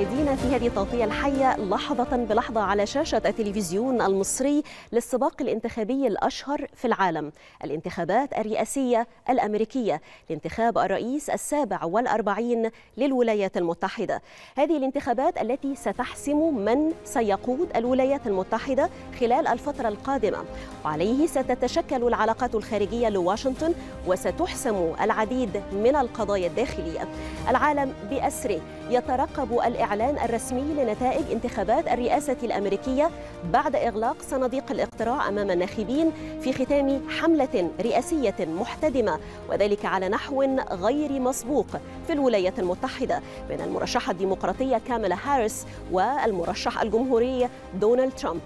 مشاهدينا في هذه التغطية الحية لحظة بلحظة على شاشة التلفزيون المصري للسباق الانتخابي الأشهر في العالم الانتخابات الرئاسية الأمريكية لانتخاب الرئيس السابع والأربعين للولايات المتحدة هذه الانتخابات التي ستحسم من سيقود الولايات المتحدة خلال الفترة القادمة وعليه ستتشكل العلاقات الخارجية لواشنطن وستحسم العديد من القضايا الداخلية العالم بأسره يترقب الإعلام الإعلان الرسمي لنتائج انتخابات الرئاسة الأمريكية بعد إغلاق صناديق الاقتراع أمام الناخبين في ختام حملة رئاسية محتدمة وذلك على نحو غير مسبوق في الولايات المتحدة بين المرشحة الديمقراطية كاملا هاريس والمرشح الجمهوري دونالد ترامب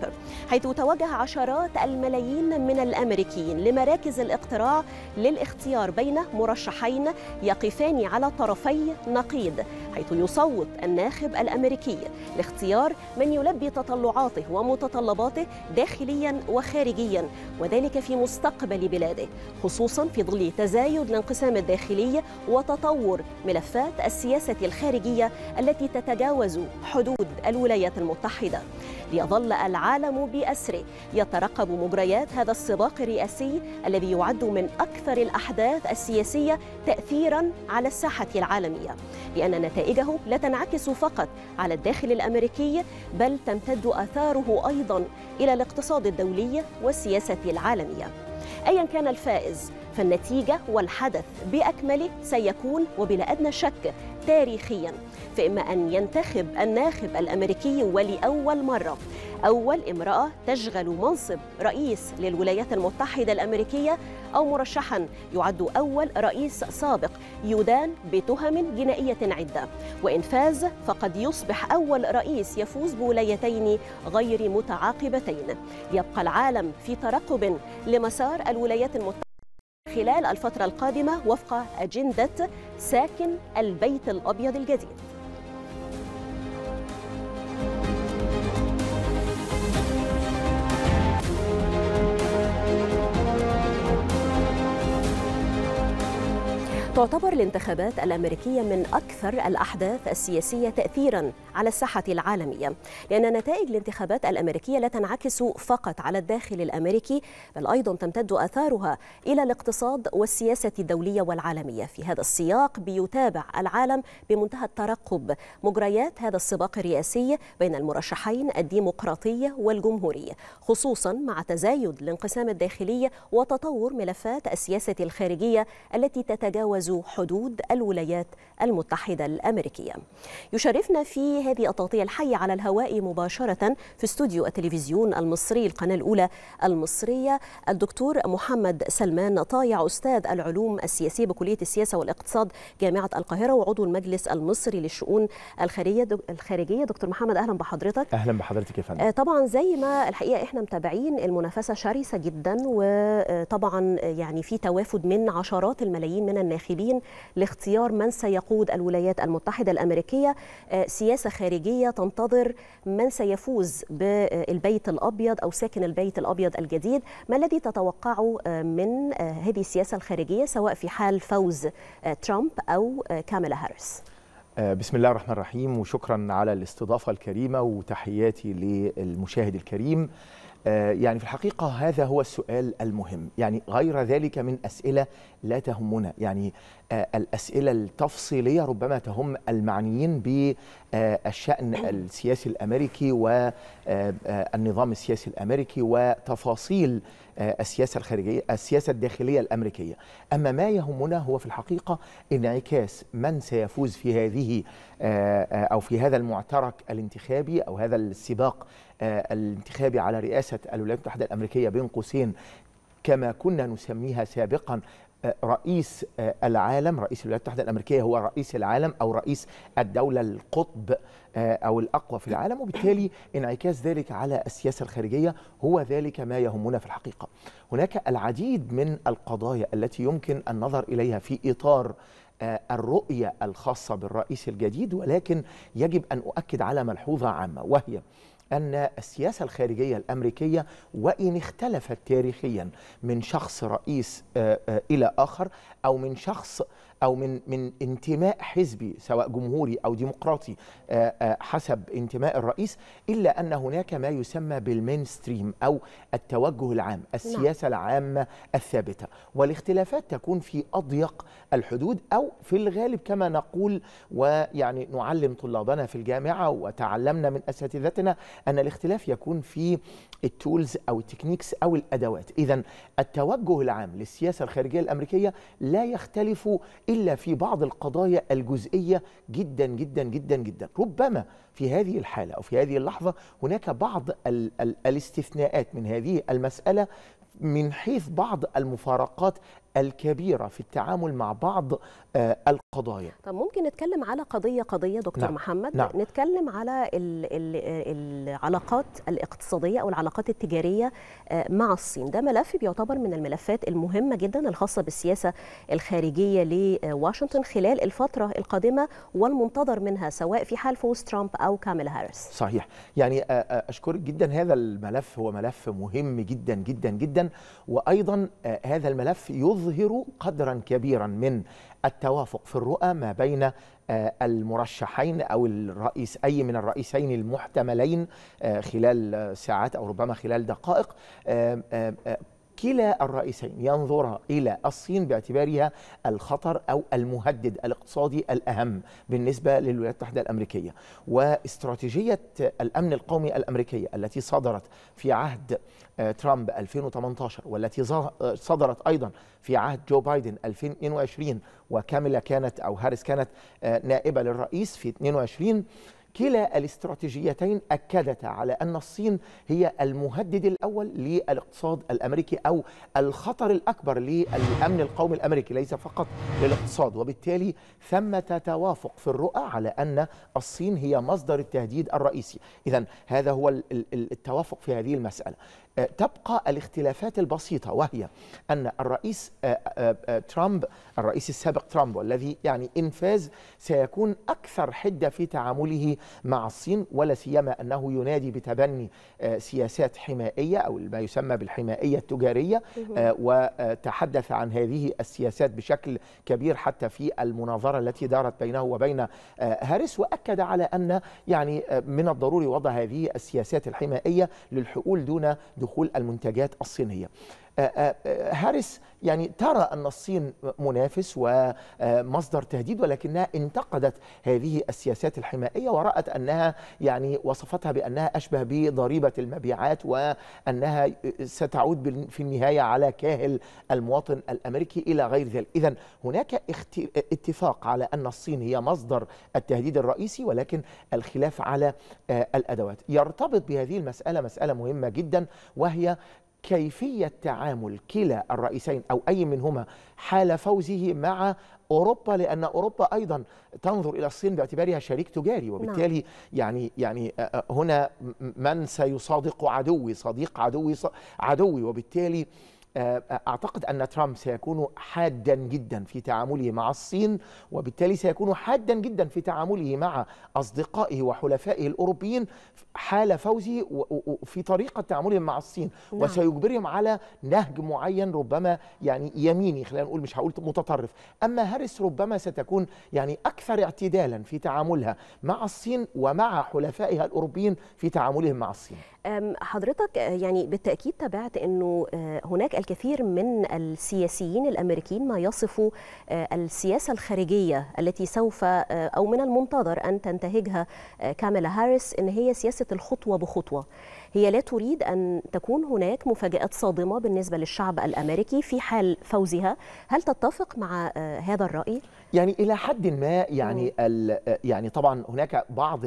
حيث توجه عشرات الملايين من الأمريكيين لمراكز الاقتراع للاختيار بين مرشحين يقفان على طرفي نقيض حيث يصوت الناخب الامريكي لاختيار من يلبي تطلعاته ومتطلباته داخليا وخارجيا وذلك في مستقبل بلاده خصوصا في ظل تزايد الانقسام الداخلي وتطور ملفات السياسه الخارجيه التي تتجاوز حدود الولايات المتحده ليظل العالم بأسره يترقب مجريات هذا السباق الرئاسي الذي يعد من أكثر الأحداث السياسية تأثيرا على الساحة العالمية لأن نتائجه لا تنعكس فقط على الداخل الأمريكي بل تمتد آثاره أيضا إلى الاقتصاد الدولي والسياسة العالمية أيا كان الفائز فالنتيجة والحدث بأكمله سيكون وبلا أدنى شك تاريخيا فإما أن ينتخب الناخب الأمريكي ولأول مرة أول امرأة تشغل منصب رئيس للولايات المتحدة الأمريكية أو مرشحا يعد أول رئيس سابق يدان بتهم جنائية عدة وإن فاز فقد يصبح أول رئيس يفوز بولايتين غير متعاقبتين يبقى العالم في ترقب لمسار الولايات المتحدة خلال الفترة القادمة وفق أجندة ساكن البيت الأبيض الجديد تعتبر الانتخابات الأمريكية من أكثر الأحداث السياسية تأثيرا على الساحة العالمية لأن نتائج الانتخابات الأمريكية لا تنعكس فقط على الداخل الأمريكي بل أيضا تمتد أثارها إلى الاقتصاد والسياسة الدولية والعالمية في هذا السياق بيتابع العالم بمنتهى الترقب مجريات هذا السباق الرئاسي بين المرشحين الديمقراطية والجمهورية خصوصا مع تزايد الانقسام الداخلي وتطور ملفات السياسة الخارجية التي تتجاوز تجاوز حدود الولايات المتحدة الأمريكية يشرفنا في هذه التغطية الحية على الهواء مباشرة في استوديو التلفزيون المصري القناة الأولى المصرية الدكتور محمد سلمان طايع أستاذ العلوم السياسية بكلية السياسة والاقتصاد جامعة القاهرة وعضو المجلس المصري للشؤون الخارجية دكتور محمد أهلا بحضرتك أهلا بحضرتك يا فندم آه، طبعا زي ما الحقيقة إحنا متابعين المنافسة شرسة جدا وطبعا يعني في توافد من عشرات الملايين من الناخبين المرتقبين لاختيار من سيقود الولايات المتحدة الأمريكية آه، سياسة خارجية تنتظر من سيفوز بالبيت الأبيض أو ساكن البيت الأبيض الجديد ما الذي تتوقعه آه، من آه، هذه السياسة الخارجية سواء في حال فوز ترامب أو كاميلا هاريس بسم الله الرحمن الرحيم وشكرا على الاستضافة الكريمة وتحياتي للمشاهد الكريم آه، يعني في الحقيقة هذا هو السؤال المهم يعني غير ذلك من أسئلة لا تهمنا يعني آه، الأسئلة التفصيلية ربما تهم المعنيين بالشأن السياسي الأمريكي والنظام آه، السياسي الأمريكي وتفاصيل السياسة الخارجية السياسة الداخلية الأمريكية أما ما يهمنا هو في الحقيقة انعكاس من سيفوز في هذه أو في هذا المعترك الانتخابي أو هذا السباق آه، الانتخابي على رئاسة الولايات المتحدة الأمريكية بين قوسين كما كنا نسميها سابقا آه، رئيس آه، العالم رئيس الولايات المتحدة الأمريكية هو رئيس العالم أو رئيس الدولة القطب أو الأقوى في العالم وبالتالي انعكاس ذلك على السياسة الخارجية هو ذلك ما يهمنا في الحقيقة هناك العديد من القضايا التي يمكن النظر إليها في إطار الرؤية الخاصة بالرئيس الجديد ولكن يجب أن أؤكد على ملحوظة عامة وهي أن السياسة الخارجية الأمريكية وإن اختلفت تاريخيا من شخص رئيس آه، آه، إلى آخر أو من شخص او من من انتماء حزبي سواء جمهوري او ديمقراطي آه، آه، حسب انتماء الرئيس الا ان هناك ما يسمى بالمينستريم او التوجه العام نعم. السياسه العامه الثابته والاختلافات تكون في اضيق الحدود او في الغالب كما نقول ويعني نعلم طلابنا في الجامعه وتعلمنا من اساتذتنا ان الاختلاف يكون في التولز او التكنيكس او الادوات اذا التوجه العام للسياسه الخارجيه الامريكيه لا يختلف إلا في بعض القضايا الجزئية جدا جدا جدا جدا ربما في هذه الحالة أو في هذه اللحظة هناك بعض ال ال الاستثناءات من هذه المسألة من حيث بعض المفارقات الكبيرة في التعامل مع بعض آه، القضايا طب ممكن نتكلم على قضية قضية دكتور نعم. محمد نعم. نتكلم على العلاقات الاقتصادية أو العلاقات التجارية آه، مع الصين ده ملف بيعتبر من الملفات المهمة جدا الخاصة بالسياسة الخارجية لواشنطن خلال الفترة القادمة والمنتظر منها سواء في حال فوز ترامب أو كاميلا هاريس صحيح يعني آه، أشكرك جدا هذا الملف هو ملف مهم جدا جدا جدا وأيضا هذا الملف يظهر يظهر قدرا كبيرا من التوافق في الرؤى ما بين آه، المرشحين او الرئيس اي من الرئيسين المحتملين آه، خلال ساعات او ربما خلال دقائق آه، كلا الرئيسين ينظر إلى الصين باعتبارها الخطر أو المهدد الاقتصادي الأهم بالنسبة للولايات المتحدة الأمريكية واستراتيجية الأمن القومي الأمريكية التي صدرت في عهد آه، ترامب 2018 والتي صدرت أيضا في عهد جو بايدن 2022 وكاملة كانت أو هاريس كانت آه، نائبة للرئيس في 22 كلا الاستراتيجيتين أكدتا على أن الصين هي المهدد الأول للاقتصاد الأمريكي أو الخطر الأكبر للأمن القومي الأمريكي ليس فقط للاقتصاد وبالتالي ثمة توافق في الرؤى على أن الصين هي مصدر التهديد الرئيسي إذا هذا هو التوافق في هذه المسألة آه، تبقى الاختلافات البسيطه وهي ان الرئيس آه، آه، ترامب الرئيس السابق ترامب والذي يعني ان فاز سيكون اكثر حده في تعامله مع الصين ولا سيما انه ينادي بتبني سياسات حمائيه او ما يسمى بالحمائيه التجاريه وتحدث عن هذه السياسات بشكل كبير حتى في المناظره التي دارت بينه وبين هاريس واكد على ان يعني من الضروري وضع هذه السياسات الحمائيه للحقول دون دخول المنتجات الصينيه آه، آه، آه، هاريس يعني ترى أن الصين منافس ومصدر تهديد ولكنها انتقدت هذه السياسات الحمائية ورأت أنها يعني وصفتها بأنها أشبه بضريبة المبيعات وأنها ستعود في النهاية على كاهل المواطن الأمريكي إلى غير ذلك إذا هناك اتفاق على أن الصين هي مصدر التهديد الرئيسي ولكن الخلاف على الأدوات يرتبط بهذه المسألة مسألة مهمة جدا وهي كيفية تعامل كلا الرئيسين أو أي منهما حال فوزه مع أوروبا لأن أوروبا أيضا تنظر إلى الصين باعتبارها شريك تجاري وبالتالي نعم. يعني يعني آه، آه، هنا من سيصادق عدوي صديق عدوي عدوي وبالتالي آه، اعتقد ان ترامب سيكون حادا جدا في تعامله مع الصين وبالتالي سيكون حادا جدا في تعامله مع اصدقائه وحلفائه الاوروبيين حال فوزه في طريقه تعاملهم مع الصين نعم. وسيجبرهم على نهج معين ربما يعني يميني خلينا نقول مش هقول متطرف اما هاريس ربما ستكون يعني اكثر اعتدالا في تعاملها مع الصين ومع حلفائها الاوروبيين في تعاملهم مع الصين حضرتك آه، يعني بالتاكيد تابعت انه آه، هناك الكثير من السياسيين الامريكيين ما يصفوا آه، السياسه الخارجيه التي سوف او من المنتظر ان تنتهجها كاميلا هاريس ان هي سياسه الخطوه بخطوه هي لا تريد ان تكون هناك مفاجات صادمه بالنسبه للشعب الامريكي في حال فوزها هل تتفق مع هذا الراي يعني الى حد ما يعني يعني طبعا هناك بعض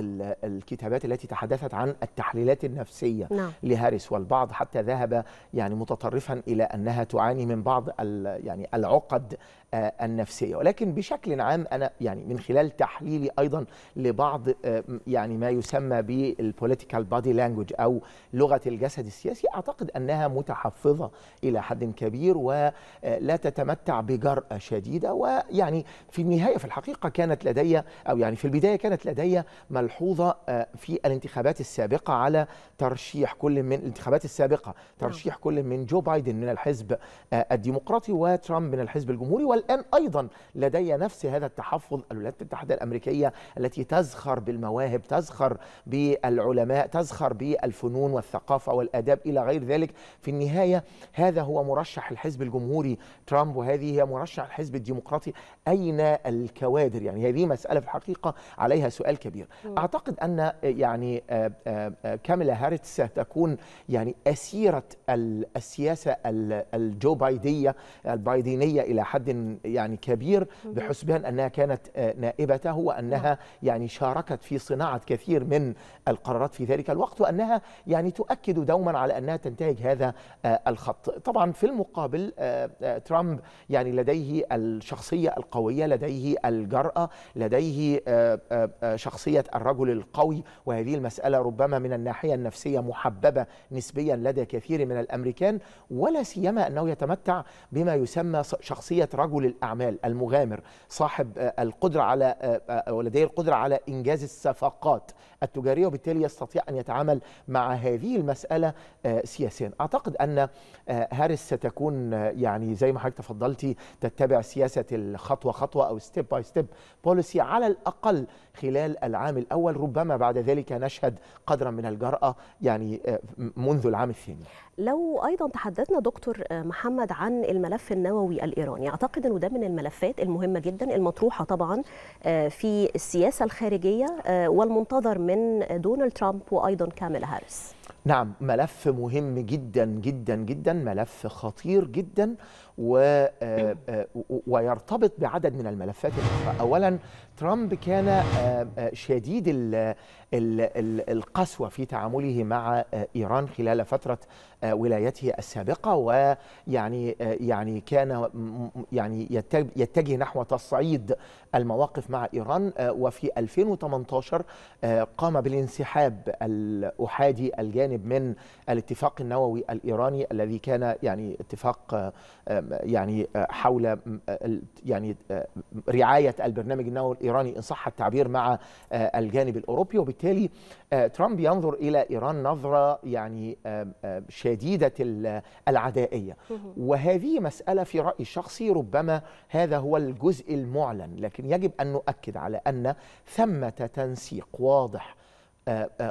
الكتابات التي تحدثت عن التحليلات النفسيه نعم. لهاريس والبعض حتى ذهب يعني متطرفا الى انها تعاني من بعض يعني العقد آه، النفسيه ولكن بشكل عام انا يعني من خلال تحليلي ايضا لبعض آه، يعني ما يسمى بالبوليتيكال بادي لانجوج او لغه الجسد السياسي اعتقد انها متحفظه الى حد كبير ولا آه، تتمتع بجراه شديده ويعني في النهايه في الحقيقه كانت لدي او يعني في البدايه كانت لدي ملحوظه في الانتخابات السابقه على ترشيح كل من الانتخابات السابقه ترشيح نعم. كل من جو بايدن من الحزب الديمقراطي وترامب من الحزب الجمهوري والآن أيضا لدي نفس هذا التحفظ الولايات المتحدة الأمريكية التي تزخر بالمواهب تزخر بالعلماء تزخر بالفنون والثقافة والآداب إلى غير ذلك في النهاية هذا هو مرشح الحزب الجمهوري ترامب وهذه هي مرشح الحزب الديمقراطي أين الكوادر يعني هذه مسألة في الحقيقة عليها سؤال كبير أعتقد أن يعني آه، آه، آه، كاميلا هارتس ستكون يعني أسيرة السياسة الجو بايدية البايدينية إلى حد يعني كبير بحسبها أنها كانت آه، نائبته وأنها نعم. يعني شاركت في صناعة كثير من القرارات في ذلك الوقت وأنها يعني تؤكد دوما على أنها تنتهج هذا آه، الخط طبعا في المقابل آه، ترامب يعني لديه الشخصية القوية لديه الجرأة لديه شخصية الرجل القوي وهذه المسألة ربما من الناحية النفسية محببة نسبيا لدى كثير من الأمريكان ولا سيما أنه يتمتع بما يسمى شخصية رجل رجل الاعمال المغامر صاحب آه، القدره على آه، آه، ولديه القدره على انجاز الصفقات التجارية وبالتالي يستطيع أن يتعامل مع هذه المسألة آه، سياسيا أعتقد أن آه، هارس ستكون آه، يعني زي ما حضرتك تفضلتي تتبع سياسة الخطوة خطوة أو ستيب باي ستيب بوليسي على الأقل خلال العام الأول ربما بعد ذلك نشهد قدرا من الجرأة يعني منذ العام الثاني لو أيضا تحدثنا دكتور محمد عن الملف النووي الإيراني أعتقد أنه ده من الملفات المهمة جدا المطروحة طبعا في السياسة الخارجية والمنتظر من دونالد ترامب وايضا كاميلا هاريس نعم ملف مهم جدا جدا جدا ملف خطير جدا آه، آه، و ويرتبط بعدد من الملفات الاخرى اولا ترامب كان آه، شديد ال ال القسوه في تعامله مع ايران خلال فتره ولايته السابقه ويعني يعني كان يعني يتجه نحو تصعيد المواقف مع ايران وفي 2018 قام بالانسحاب الاحادي الجانب من الاتفاق النووي الايراني الذي كان يعني اتفاق يعني آه، حول آه، يعني آه، رعايه البرنامج النووي الايراني ان صح التعبير مع الجانب الاوروبي وبالتالي ترامب ينظر الى ايران نظره يعني شديده العدائيه وهذه مساله في رايي الشخصي ربما هذا هو الجزء المعلن لكن يجب ان نؤكد على ان ثمه تنسيق واضح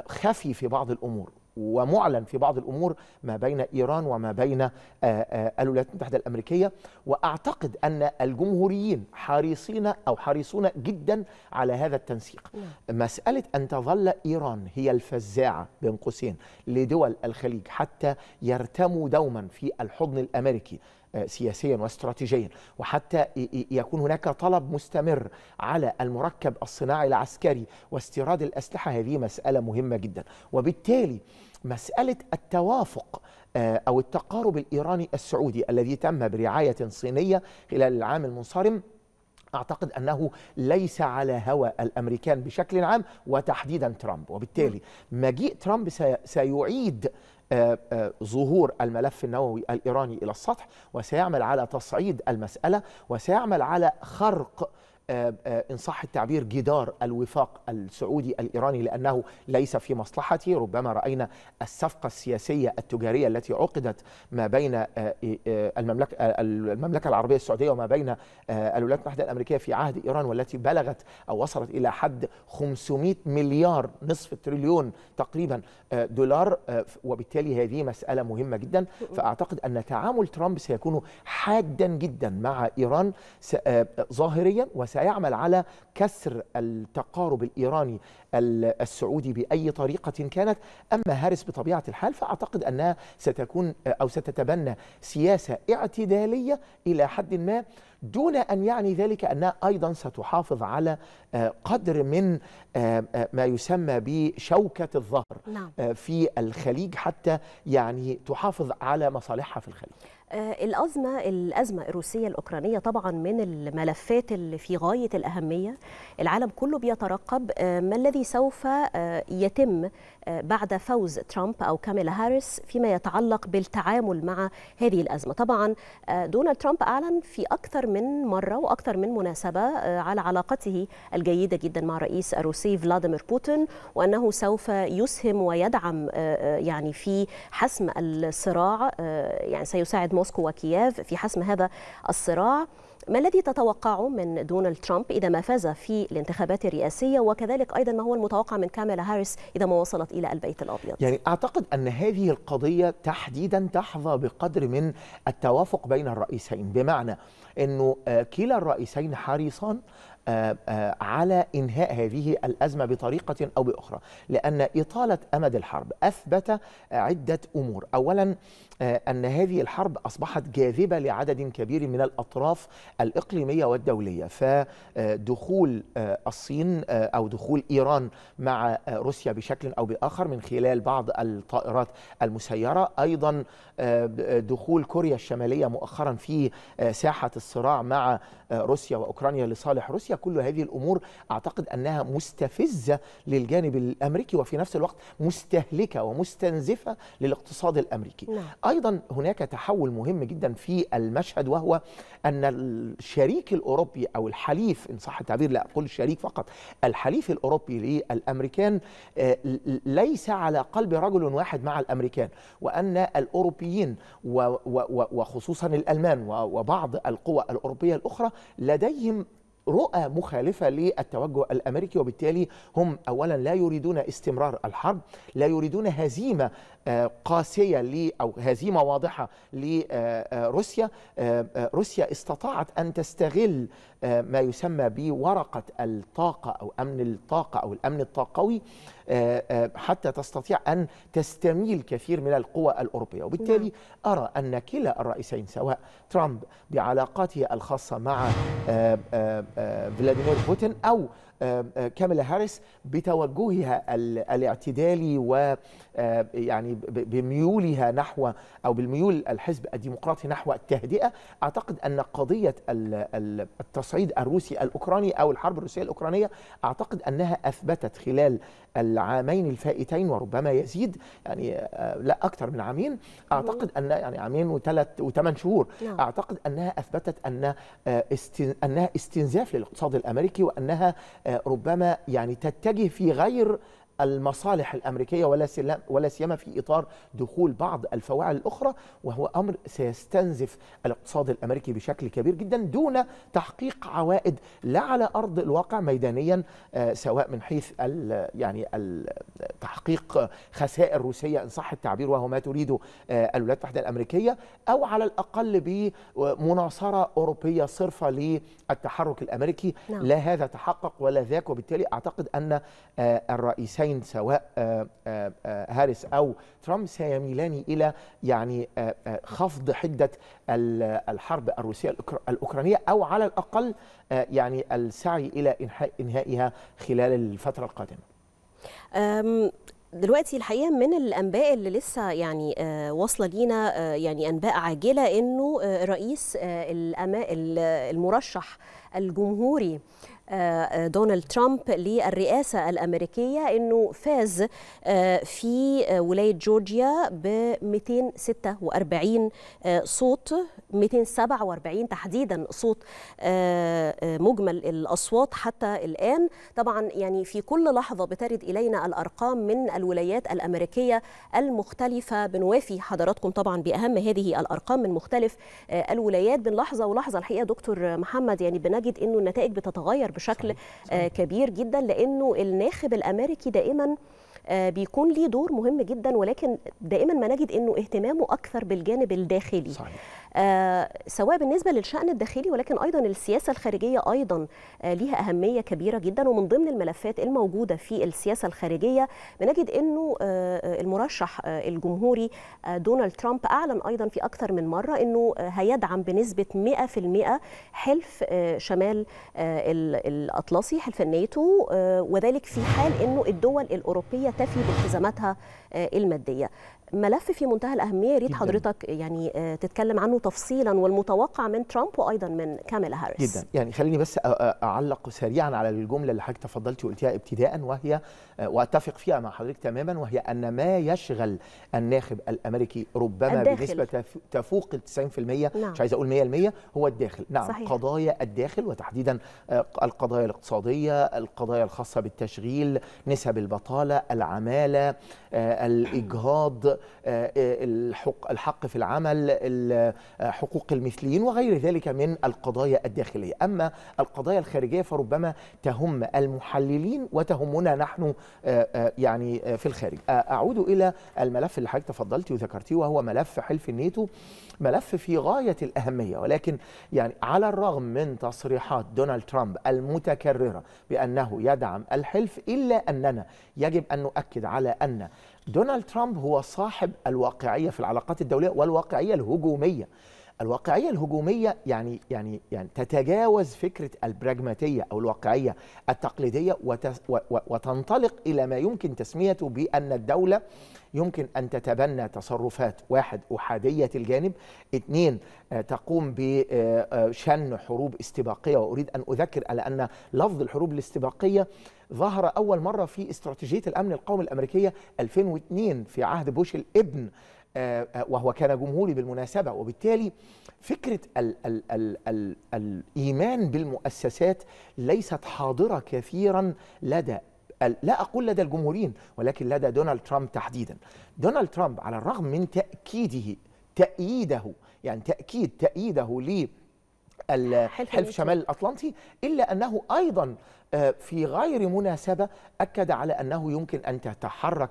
خفي في بعض الامور ومعلن في بعض الامور ما بين ايران وما بين آه، آه، الولايات المتحده الامريكيه واعتقد ان الجمهوريين حريصين او حريصون جدا على هذا التنسيق. نعم. مساله ان تظل ايران هي الفزاعه بين قوسين لدول الخليج حتى يرتموا دوما في الحضن الامريكي آه، سياسيا واستراتيجيا وحتى يكون هناك طلب مستمر على المركب الصناعي العسكري واستيراد الاسلحه هذه مساله مهمه جدا وبالتالي مسألة التوافق آه، أو التقارب الإيراني السعودي الذي تم برعاية صينية خلال العام المنصرم اعتقد انه ليس على هوى الامريكان بشكل عام وتحديدا ترامب وبالتالي مجيء ترامب سيعيد آه، آه، ظهور الملف النووي الايراني الى السطح وسيعمل على تصعيد المساله وسيعمل على خرق آه، آه، إن صح التعبير جدار الوفاق السعودي الإيراني لأنه ليس في مصلحتي ربما رأينا الصفقة السياسية التجارية التي عقدت ما بين آه، المملكة, المملكة العربية السعودية وما بين الولايات المتحدة الأمريكية في عهد إيران والتي بلغت أو وصلت إلى حد 500 مليار نصف تريليون تقريبا دولار وبالتالي هذه مسألة مهمة جدا فأعتقد أن تعامل ترامب سيكون حادا جدا مع إيران ظاهريا وس سيعمل على كسر التقارب الإيراني السعودي بأي طريقة كانت أما هارس بطبيعة الحال فأعتقد أنها ستكون أو ستتبنى سياسة اعتدالية إلى حد ما دون أن يعني ذلك أنها أيضا ستحافظ على آه، قدر من آه، آه، ما يسمى بشوكة الظهر نعم. في الخليج حتى يعني تحافظ على مصالحها في الخليج آه، الأزمة الأزمة الروسية الأوكرانية طبعا من الملفات اللي في غاية الأهمية العالم كله بيترقب آه، ما الذي سوف آه، يتم بعد فوز ترامب أو كاميلا هاريس فيما يتعلق بالتعامل مع هذه الأزمة طبعا آه، دونالد ترامب أعلن في أكثر من مرة وأكثر من مناسبة آه، على علاقته الجيدة جدا مع الرئيس الروسي فلاديمير بوتين وأنه سوف يسهم ويدعم آه، يعني في حسم الصراع يعني سيساعد موسكو وكييف في حسم هذا الصراع ما الذي تتوقعه من دونالد ترامب إذا ما فاز في الانتخابات الرئاسية وكذلك أيضا ما هو المتوقع من كاميلا هاريس إذا ما وصلت إلى البيت الأبيض يعني أعتقد أن هذه القضية تحديدا تحظى بقدر من التوافق بين الرئيسين بمعنى أنه آه، كلا الرئيسين حريصان آه، آه، على انهاء هذه الازمه بطريقه او باخرى، لان اطاله امد الحرب اثبت عده امور، اولا آه، أن هذه الحرب أصبحت جاذبة لعدد كبير من الأطراف الإقليمية والدولية فدخول آه، الصين آه، أو دخول إيران مع روسيا بشكل أو بآخر من خلال بعض الطائرات المسيرة أيضا دخول كوريا الشمالية مؤخرا في ساحة الصراع مع روسيا وأوكرانيا لصالح روسيا كل هذه الأمور أعتقد أنها مستفزة للجانب الأمريكي وفي نفس الوقت مستهلكة ومستنزفة للاقتصاد الأمريكي نعم. ايضا هناك تحول مهم جدا في المشهد وهو ان الشريك الاوروبي او الحليف ان صح التعبير لا اقول الشريك فقط الحليف الاوروبي للامريكان آه، ليس على قلب رجل واحد مع الامريكان وان الاوروبيين وخصوصا الالمان وبعض القوى الاوروبيه الاخرى لديهم رؤى مخالفة للتوجه الأمريكي وبالتالي هم أولا لا يريدون استمرار الحرب لا يريدون هزيمة آه، قاسية لي أو هزيمة واضحة لروسيا آه، آه، روسيا استطاعت أن تستغل ما يسمى بورقة الطاقة أو أمن الطاقة أو الأمن الطاقوي حتى تستطيع أن تستميل كثير من القوى الأوروبية وبالتالي نعم. أرى أن كلا الرئيسين سواء ترامب بعلاقاته الخاصة مع فلاديمير بوتين أو كاميلا هاريس بتوجهها الاعتدالي و آه، يعني بميولها نحو او بالميول الحزب الديمقراطي نحو التهدئه اعتقد ان قضيه التصعيد الروسي الاوكراني او الحرب الروسيه الاوكرانيه اعتقد انها اثبتت خلال العامين الفائتين وربما يزيد يعني آه، لا اكثر من عامين اعتقد ان يعني عامين وثلاث وثمان شهور نعم. اعتقد انها اثبتت ان آه، انها استنزاف للاقتصاد الامريكي وانها ربما يعني تتجه في غير المصالح الامريكيه ولا ولا سيما في اطار دخول بعض الفواعل الاخرى وهو امر سيستنزف الاقتصاد الامريكي بشكل كبير جدا دون تحقيق عوائد لا على ارض الواقع ميدانيا آه، سواء من حيث ال يعني ال تحقيق خسائر روسيه ان صح التعبير وهو ما تريده آه، الولايات المتحده الامريكيه او على الاقل بمناصره اوروبيه صرفه للتحرك الامريكي نعم. لا هذا تحقق ولا ذاك وبالتالي اعتقد ان آه، الرئيسين الطرفين سواء آه، آه، آه، هاريس او ترامب سيميلان الى يعني خفض حده الحرب الروسيه الاوكرانيه او على الاقل يعني السعي الى انهائها خلال الفتره القادمه. دلوقتي الحقيقه من الانباء اللي لسه يعني واصله لينا يعني انباء عاجله انه الرئيس المرشح الجمهوري آه، آه، دونالد ترامب للرئاسة الأمريكية أنه فاز آه، في ولاية جورجيا ب 246 صوت 247 تحديدا صوت مجمل الاصوات حتى الان طبعا يعني في كل لحظه بترد الينا الارقام من الولايات الامريكيه المختلفه بنوافي حضراتكم طبعا باهم هذه الارقام من مختلف آه، الولايات بين لحظه ولحظه الحقيقه دكتور محمد يعني بنجد انه النتائج بتتغير بشكل آه، كبير جدا لانه الناخب الامريكي دائما آه، بيكون ليه دور مهم جدا ولكن دائما ما نجد انه اهتمامه اكثر بالجانب الداخلي صحيح. آه، سواء بالنسبه للشان الداخلي ولكن ايضا السياسه الخارجيه ايضا آه، ليها اهميه كبيره جدا ومن ضمن الملفات الموجوده في السياسه الخارجيه بنجد انه آه، المرشح الجمهوري دونالد ترامب اعلن ايضا في اكثر من مره انه هيدعم بنسبه 100% حلف شمال الاطلسي حلف الناتو وذلك في حال انه الدول الاوروبيه تفي بالتزاماتها الماديه ملف في منتهى الأهمية ريت جداً. حضرتك يعني آه، تتكلم عنه تفصيلا والمتوقع من ترامب وأيضا من كاميلا هاريس جدا يعني خليني بس أعلق سريعا على الجملة اللي حضرتك تفضلتي وقلتيها ابتداء وهي آه، وأتفق فيها مع حضرتك تماما وهي أن ما يشغل الناخب الأمريكي ربما الداخل. بنسبة تفوق ال 90% نعم. مش عايز أقول 100% هو الداخل نعم صحيح. قضايا الداخل وتحديدا آه، القضايا الاقتصادية القضايا الخاصة بالتشغيل نسب البطالة العمالة الإجهاض آه، آه، الحق, الحق في العمل آه، حقوق المثليين وغير ذلك من القضايا الداخلية أما القضايا الخارجية فربما تهم المحللين وتهمنا نحن يعني في الخارج أعود إلى الملف اللي حضرتك تفضلتي وذكرتيه وهو ملف حلف الناتو ملف في غاية الأهمية ولكن يعني على الرغم من تصريحات دونالد ترامب المتكررة بأنه يدعم الحلف إلا أننا يجب أن نؤكد على أن دونالد ترامب هو صاحب الواقعيه في العلاقات الدوليه والواقعيه الهجوميه الواقعيه الهجوميه يعني يعني يعني تتجاوز فكره البراجماتيه او الواقعيه التقليديه وتنطلق الى ما يمكن تسميته بان الدوله يمكن ان تتبنى تصرفات واحد احاديه الجانب اثنين آه، تقوم بشن آه، آه، حروب استباقيه واريد ان اذكر على ان لفظ الحروب الاستباقيه ظهر اول مره في استراتيجيه الامن القومي الامريكيه 2002 في عهد بوش الابن آه، آه، وهو كان جمهوري بالمناسبة وبالتالي فكرة الـ الـ الـ الـ الإيمان بالمؤسسات ليست حاضرة كثيرا لدى لا أقول لدى الجمهوريين ولكن لدى دونالد ترامب تحديدا دونالد ترامب على الرغم من تأكيده تأييده يعني تأكيد تأييده لحلف شمال الأطلنطي إلا أنه أيضا آه، في غير مناسبة أكد على أنه يمكن أن تتحرك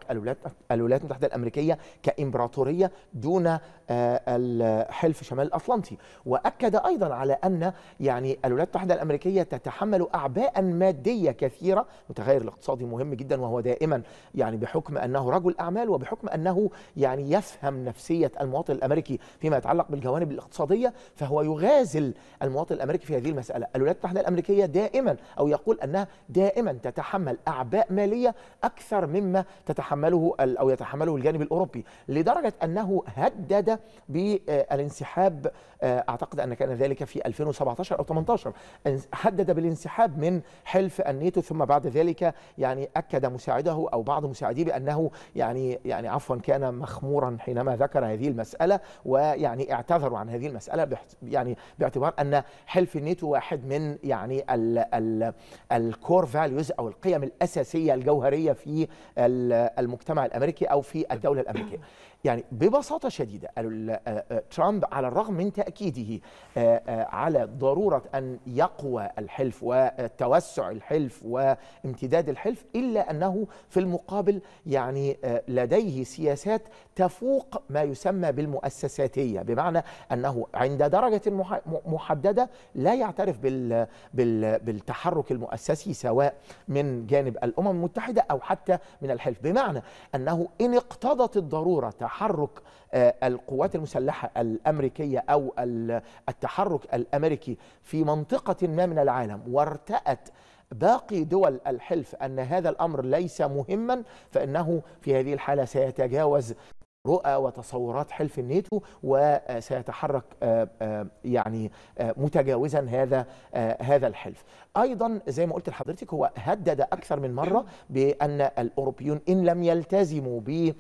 الولايات المتحدة الأمريكية كإمبراطورية دون آه، الحلف شمال الأطلنطي وأكد أيضا على أن يعني الولايات المتحدة الأمريكية تتحمل أعباء مادية كثيرة متغير الاقتصادي مهم جدا وهو دائما يعني بحكم أنه رجل أعمال وبحكم أنه يعني يفهم نفسية المواطن الأمريكي فيما يتعلق بالجوانب الاقتصادية فهو يغازل المواطن الأمريكي في هذه المسألة الولايات المتحدة الأمريكية دائما أو يقول أنها دائما تتحمل أعباء مالية أكثر مما تتحمله أو يتحمله الجانب الأوروبي لدرجة أنه هدد بالانسحاب آه، أعتقد أن كان ذلك في 2017 أو 18 هدد بالانسحاب من حلف النيتو ثم بعد ذلك يعني أكد مساعده أو بعض مساعديه بأنه يعني يعني عفوا كان مخمورا حينما ذكر هذه المسألة ويعني اعتذروا عن هذه المسألة يعني باعتبار أن حلف النيتو واحد من يعني ال ال الكور فاليوز او القيم الاساسيه الجوهريه في المجتمع الامريكي او في الدوله الامريكيه يعني ببساطة شديدة آه، آه، ترامب على الرغم من تأكيده آه، على ضرورة أن يقوى الحلف وتوسع الحلف وامتداد الحلف إلا أنه في المقابل يعني لديه سياسات تفوق ما يسمى بالمؤسساتية بمعنى أنه عند درجة محددة لا يعترف بالتحرك المؤسسي سواء من جانب الأمم المتحدة أو حتى من الحلف بمعنى أنه إن اقتضت الضرورة تحرك آه، القوات المسلحه الامريكيه او التحرك الامريكي في منطقه ما من العالم وارتأت باقي دول الحلف ان هذا الامر ليس مهما فانه في هذه الحاله سيتجاوز رؤى وتصورات حلف الناتو وسيتحرك آه، آه، يعني متجاوزا هذا هذا الحلف. ايضا زي ما قلت لحضرتك هو هدد اكثر من مره بان الاوروبيون ان لم يلتزموا ب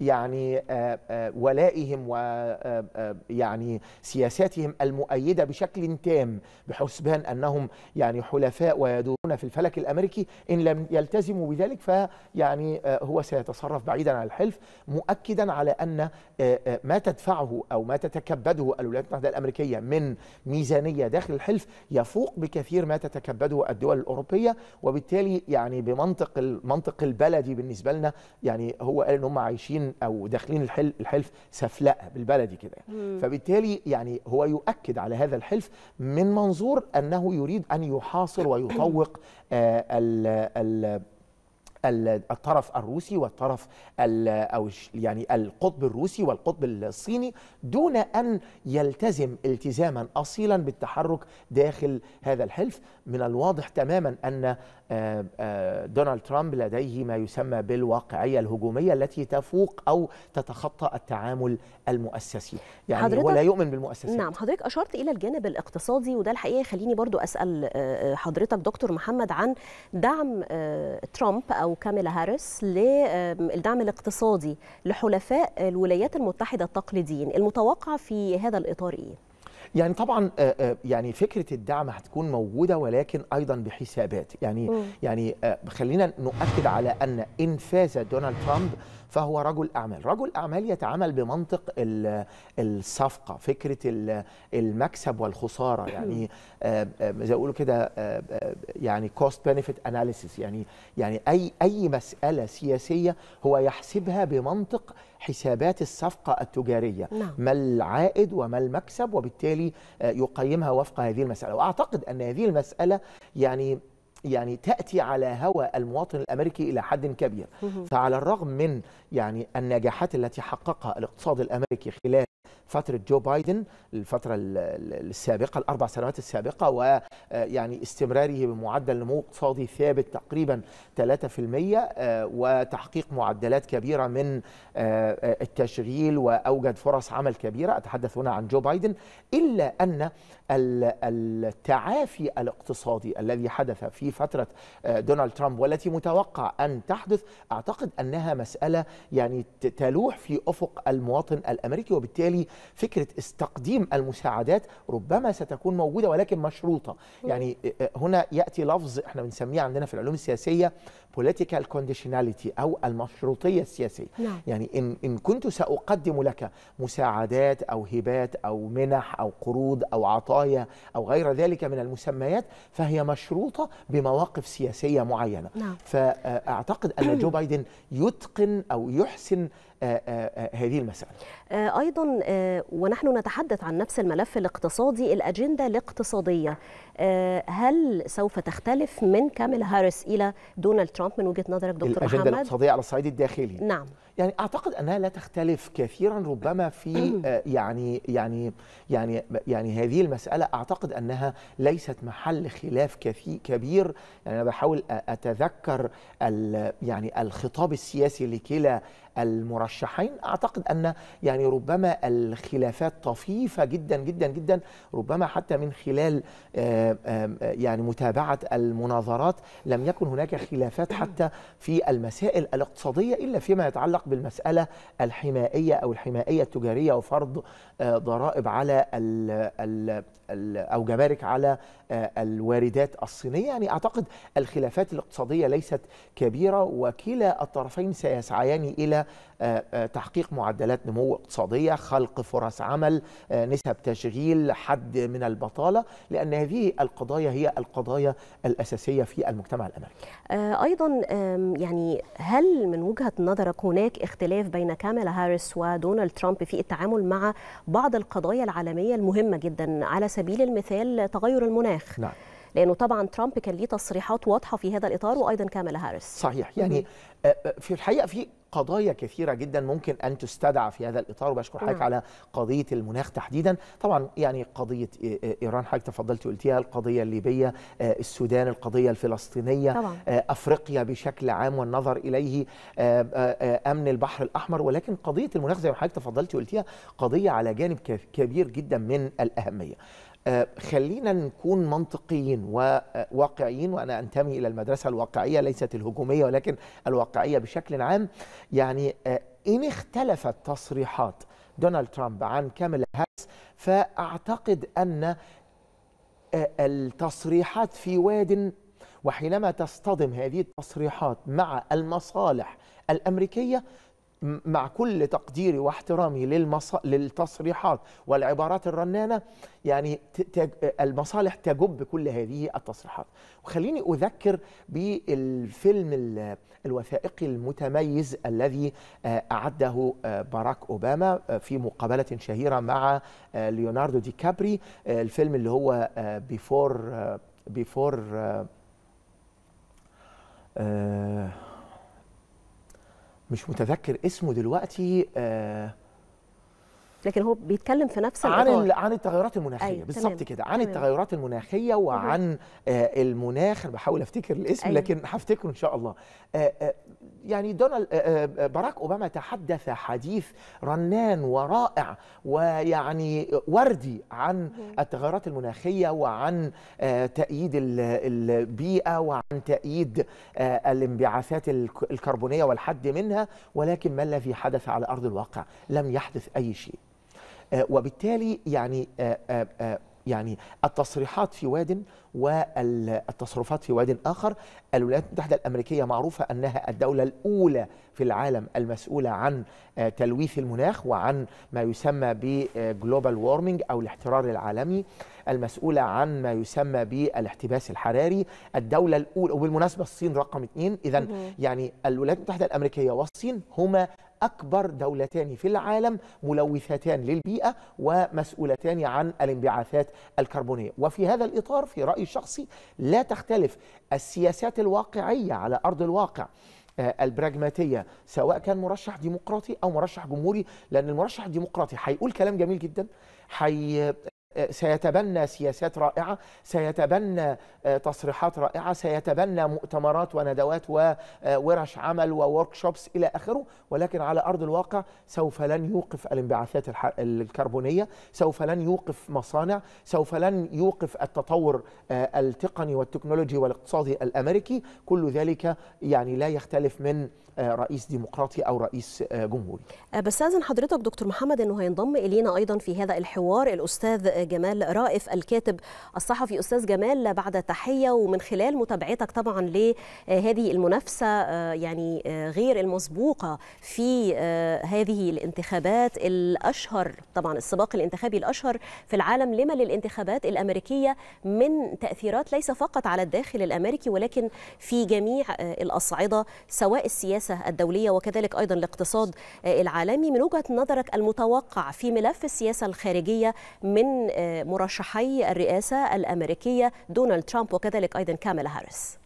يعني آه، آه، ولائهم ويعني آه، سياساتهم المؤيدة بشكل تام بحسبان أنهم يعني حلفاء ويدورون في الفلك الأمريكي إن لم يلتزموا بذلك فيعني هو سيتصرف بعيدا عن الحلف مؤكدا على أن ما تدفعه أو ما تتكبده الولايات المتحدة الأمريكية من ميزانية داخل الحلف يفوق بكثير ما تتكبده الدول الأوروبية وبالتالي يعني بمنطق المنطق البلدي بالنسبة لنا يعني هو قال إن هم عايشين او داخلين الحلف, الحلف سفلقه بالبلدي كده فبالتالي يعني هو يؤكد على هذا الحلف من منظور انه يريد ان يحاصر ويطوق آه، ال ال الطرف الروسي والطرف او يعني القطب الروسي والقطب الصيني دون ان يلتزم التزاما اصيلا بالتحرك داخل هذا الحلف من الواضح تماما ان آه، آه، دونالد ترامب لديه ما يسمى بالواقعية الهجومية التي تفوق أو تتخطى التعامل المؤسسي يعني حضرتك هو لا يؤمن بالمؤسسات نعم حضرتك أشرت إلى الجانب الاقتصادي وده الحقيقة يخليني برضو أسأل آه، حضرتك دكتور محمد عن دعم ترامب أو كاميلا هاريس للدعم الاقتصادي لحلفاء الولايات المتحدة التقليديين المتوقع في هذا الإطار إيه؟ يعني طبعا آه، آه، يعني فكره الدعم هتكون موجوده ولكن ايضا بحسابات يعني م. يعني آه، خلينا نؤكد على ان ان فاز دونالد ترامب فهو رجل اعمال، رجل اعمال يتعامل بمنطق الصفقه، فكره المكسب والخساره يعني زي يقولوا كده يعني كوست بنفيت اناليسيس يعني يعني اي اي مساله سياسيه هو يحسبها بمنطق حسابات الصفقة التجارية نعم. ما العائد وما المكسب وبالتالي آه، يقيمها وفق هذه المسألة وأعتقد أن هذه المسألة يعني يعني تأتي على هوى المواطن الأمريكي إلى حد كبير فعلى الرغم من يعني النجاحات التي حققها الاقتصاد الامريكي خلال فتره جو بايدن الفتره السابقه الاربع سنوات السابقه ويعني آه، استمراره بمعدل نمو اقتصادي ثابت تقريبا 3% آه، وتحقيق معدلات كبيره من آه، التشغيل واوجد فرص عمل كبيره اتحدث هنا عن جو بايدن الا ان التعافي الاقتصادي الذي حدث في فتره دونالد ترامب والتي متوقع ان تحدث اعتقد انها مساله يعني تلوح في أفق المواطن الأمريكي وبالتالي فكرة استقديم المساعدات ربما ستكون موجودة ولكن مشروطة يعني آه، آه، هنا يأتي لفظ احنا بنسميه عندنا في العلوم السياسية political conditionality أو المشروطية السياسية نعم. يعني إن, إن كنت سأقدم لك مساعدات أو هبات أو منح أو قروض أو عطايا أو غير ذلك من المسميات فهي مشروطة بمواقف سياسية معينة نعم. فأعتقد أن جو بايدن يتقن أو يحسن آه، آه، آه، هذه المسألة أيضا ونحن نتحدث عن نفس الملف الاقتصادي الأجندة الاقتصادية هل سوف تختلف من كامل هاريس إلى دونالد ترامب من وجهة نظرك دكتور الأجندة محمد؟ الأجندة الاقتصادية على الصعيد الداخلي نعم يعني أعتقد أنها لا تختلف كثيرا ربما في يعني يعني يعني يعني هذه المسألة أعتقد أنها ليست محل خلاف كبير يعني أنا بحاول أتذكر يعني الخطاب السياسي لكلا المرشحين اعتقد ان يعني ربما الخلافات طفيفه جدا جدا جدا ربما حتى من خلال آه، آه، يعني متابعه المناظرات لم يكن هناك خلافات حتى في المسائل الاقتصاديه الا فيما يتعلق بالمساله الحمائيه او الحمائيه التجاريه وفرض ضرائب على ال ال او جمارك على آه، الواردات الصينيه يعني اعتقد الخلافات الاقتصاديه ليست كبيره وكلا الطرفين سيسعيان الى آه، آه، تحقيق معدلات نمو اقتصادية خلق فرص عمل آه، نسب تشغيل حد من البطالة لأن هذه القضايا هي القضايا الأساسية في المجتمع الأمريكي أيضا يعني هل من وجهة نظرك هناك اختلاف بين كاميلا هاريس ودونالد ترامب في التعامل مع بعض القضايا العالمية المهمة جدا على سبيل المثال تغير المناخ نعم. لانه طبعا ترامب كان ليه تصريحات واضحه في هذا الاطار وايضا كاميلا هاريس صحيح يعني في الحقيقه في قضايا كثيرة جدا ممكن أن تستدعى في هذا الإطار وبشكر حضرتك على قضية المناخ تحديدا طبعا يعني قضية إيران حضرتك تفضلتي قلتيها القضية الليبية آه، السودان القضية الفلسطينية طبعا. آه، أفريقيا بشكل عام والنظر إليه آه، أمن البحر الأحمر ولكن قضية المناخ زي ما حضرتك تفضلتي قلتيها قضية على جانب كبير جدا من الأهمية آه، خلينا نكون منطقيين وواقعيين آه، وانا انتمي الى المدرسه الواقعيه ليست الهجوميه ولكن الواقعيه بشكل عام يعني آه، ان اختلفت تصريحات دونالد ترامب عن كاميلا هاريس فاعتقد ان التصريحات في واد وحينما تصطدم هذه التصريحات مع المصالح الامريكيه مع كل تقديري واحترامي للمص... للتصريحات والعبارات الرنانه يعني تج... المصالح تجب كل هذه التصريحات وخليني اذكر بالفيلم ال... الوثائقي المتميز الذي آه، اعده آه، باراك اوباما آه، في مقابله شهيره مع ليوناردو دي كابري الفيلم اللي هو بيفور بيفور مش متذكر اسمه دلوقتي آه لكن هو بيتكلم في نفس عن عن التغيرات المناخيه أيوة، بالظبط كده عن التغيرات المناخيه وعن آه المناخ انا بحاول افتكر الاسم أيوة. لكن هفتكره ان شاء الله آه آه يعني دونالد آه، آه، آه، باراك اوباما تحدث حديث رنان ورائع ويعني وردي عن التغيرات المناخيه وعن تأييد البيئه وعن تأييد الانبعاثات الكربونيه والحد منها ولكن ما الذي حدث على ارض الواقع؟ لم يحدث اي شيء. وبالتالي يعني يعني التصريحات في واد والتصرفات في واد آخر الولايات المتحدة الأمريكية معروفة أنها الدولة الأولى في العالم المسؤولة عن آه، تلويث المناخ وعن ما يسمى بجلوبال آه، وارمينج أو الاحترار العالمي المسؤولة عن ما يسمى بالاحتباس الحراري الدولة الأولى وبالمناسبة الصين رقم اثنين إذا يعني الولايات المتحدة الأمريكية والصين هما أكبر دولتان في العالم ملوثتان للبيئة ومسؤولتان عن الانبعاثات الكربونية وفي هذا الإطار في رأيي الشخصي لا تختلف السياسات الواقعية على أرض الواقع آه، البراجماتيه سواء كان مرشح ديمقراطي او مرشح جمهوري لان المرشح الديمقراطي هيقول كلام جميل جدا حي سيتبنى سياسات رائعة سيتبنى آه، تصريحات رائعة سيتبنى مؤتمرات وندوات وورش آه، عمل ووركشوبس إلى آخره ولكن على أرض الواقع سوف لن يوقف الانبعاثات الكربونية سوف لن يوقف مصانع سوف لن يوقف التطور آه، التقني والتكنولوجي والاقتصادي الأمريكي كل ذلك يعني لا يختلف من آه، رئيس ديمقراطي او رئيس آه، جمهوري آه، بستاذن حضرتك دكتور محمد انه هينضم الينا ايضا في هذا الحوار الاستاذ جمال رائف الكاتب الصحفي استاذ جمال بعد تحيه ومن خلال متابعتك طبعا لهذه المنافسه يعني غير المسبوقه في هذه الانتخابات الاشهر طبعا السباق الانتخابي الاشهر في العالم لما للانتخابات الامريكيه من تاثيرات ليس فقط على الداخل الامريكي ولكن في جميع الاصعده سواء السياسه السياسة الدولية وكذلك أيضا الاقتصاد العالمي من وجهة نظرك المتوقع في ملف السياسة الخارجية من آه، مرشحي الرئاسة الأمريكية دونالد ترامب وكذلك أيضا كاميلا هاريس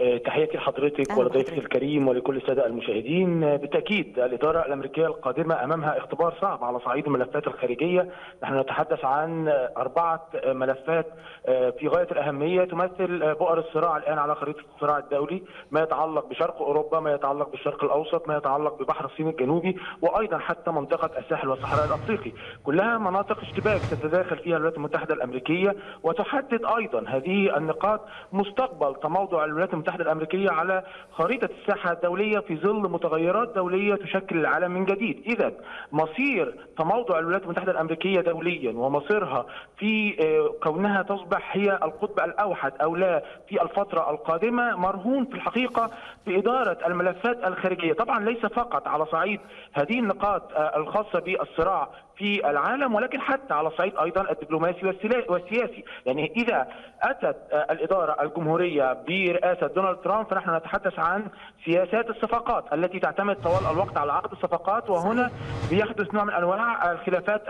آه، تحياتي لحضرتك ولضيفك الكريم ولكل الساده المشاهدين آه، بالتاكيد الاداره الامريكيه القادمه امامها اختبار صعب على صعيد الملفات الخارجيه نحن نتحدث عن اربعه ملفات آه، في غايه الاهميه تمثل بؤر الصراع الان على خريطه الصراع الدولي ما يتعلق بشرق اوروبا ما يتعلق بالشرق الاوسط ما يتعلق ببحر الصين الجنوبي وايضا حتى منطقه الساحل والصحراء الافريقي كلها مناطق اشتباك تتداخل فيها الولايات المتحده الامريكيه وتحدد ايضا هذه النقاط مستقبل تموضع الولايات المتحده المتحده الامريكيه على خريطه الساحه الدوليه في ظل متغيرات دوليه تشكل العالم من جديد، اذا مصير تموضع الولايات المتحده الامريكيه دوليا ومصيرها في آه، كونها تصبح هي القطب الاوحد او لا في الفتره القادمه مرهون في الحقيقه باداره الملفات الخارجيه، طبعا ليس فقط على صعيد هذه النقاط آه، الخاصه بالصراع في العالم ولكن حتى على الصعيد ايضا الدبلوماسي والسياسي يعني اذا اتت الاداره الجمهوريه برئاسه دونالد ترامب فنحن نتحدث عن سياسات الصفقات التي تعتمد طوال الوقت على عقد الصفقات وهنا بيحدث نوع من انواع الخلافات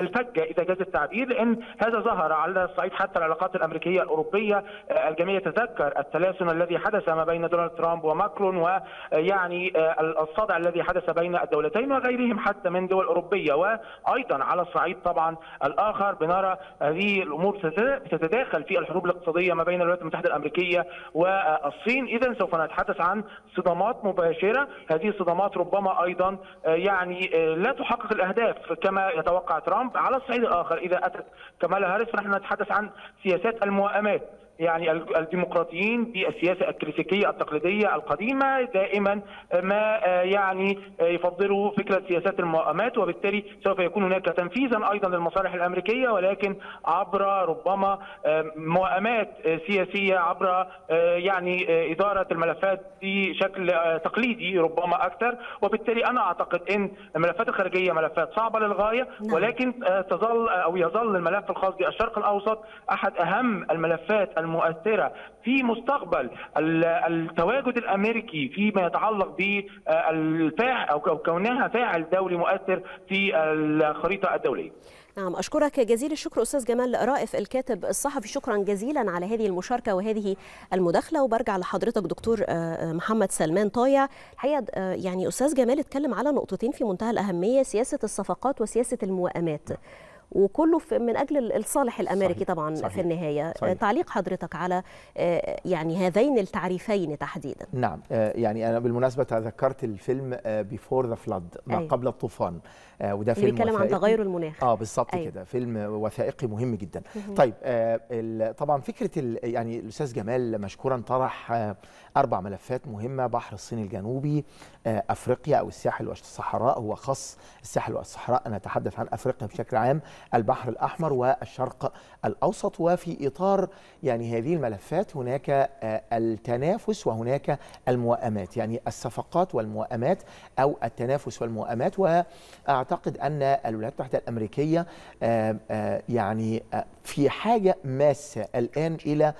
الفجه اذا جاز التعبير لان هذا ظهر على الصعيد حتى العلاقات الامريكيه الاوروبيه الجميع يتذكر التلاسن الذي حدث ما بين دونالد ترامب وماكرون ويعني الصدع الذي حدث بين الدولتين وغيرهم حتى من دول اوروبيه و ايضا على الصعيد طبعا الاخر بنرى هذه الامور تتداخل في الحروب الاقتصاديه ما بين الولايات المتحده الامريكيه والصين اذا سوف نتحدث عن صدامات مباشره هذه الصدامات ربما ايضا آه، يعني آه، لا تحقق الاهداف كما يتوقع ترامب على الصعيد الاخر اذا اتت كمالا هاريس فنحن نتحدث عن سياسات الموائمات يعني الديمقراطيين بالسياسه الكلاسيكيه التقليديه القديمه دائما ما آه، يعني آه، يفضلوا فكره سياسات الموائمات وبالتالي سوف يكون هناك تنفيذا ايضا للمصالح الامريكيه ولكن عبر ربما آه، موائمات سياسيه عبر يعني اداره الملفات بشكل تقليدي ربما اكثر وبالتالي انا اعتقد ان الملفات الخارجيه ملفات صعبه للغايه نعم. ولكن تظل او يظل الملف الخاص بالشرق الاوسط احد اهم الملفات المؤثرة في مستقبل التواجد الأمريكي فيما يتعلق أو كونها فاعل دولي مؤثر في الخريطة الدولية نعم أشكرك جزيل الشكر أستاذ جمال رائف الكاتب الصحفي شكرا جزيلا على هذه المشاركة وهذه المداخلة وبرجع لحضرتك دكتور آه، محمد سلمان طايع الحقيقة آه، يعني أستاذ جمال اتكلم على نقطتين في منتهى الأهمية سياسة الصفقات وسياسة الموائمات وكله في من اجل الصالح الامريكي صحيح. طبعا صحيح. في النهايه آه، صحيح. تعليق حضرتك على آه، يعني هذين التعريفين تحديدا نعم آه، يعني انا بالمناسبه ذكرت الفيلم بيفور ذا فلاد ما أي. أيوه. قبل الطوفان آه، وده فيلم بيتكلم عن تغير المناخ اه بالظبط أيوة. كده فيلم وثائقي مهم جدا مهم. طيب آه طبعا فكره يعني الاستاذ جمال مشكورا طرح آه اربع ملفات مهمه بحر الصين الجنوبي آه افريقيا او الساحل والصحراء هو خاص الساحل والصحراء انا اتحدث عن افريقيا بشكل عام البحر الاحمر والشرق الاوسط وفي اطار يعني هذه الملفات هناك آه التنافس وهناك الموائمات يعني الصفقات والموائمات او التنافس والموائمات و اعتقد ان الولايات المتحده الامريكيه يعني في حاجه ماسه الان الى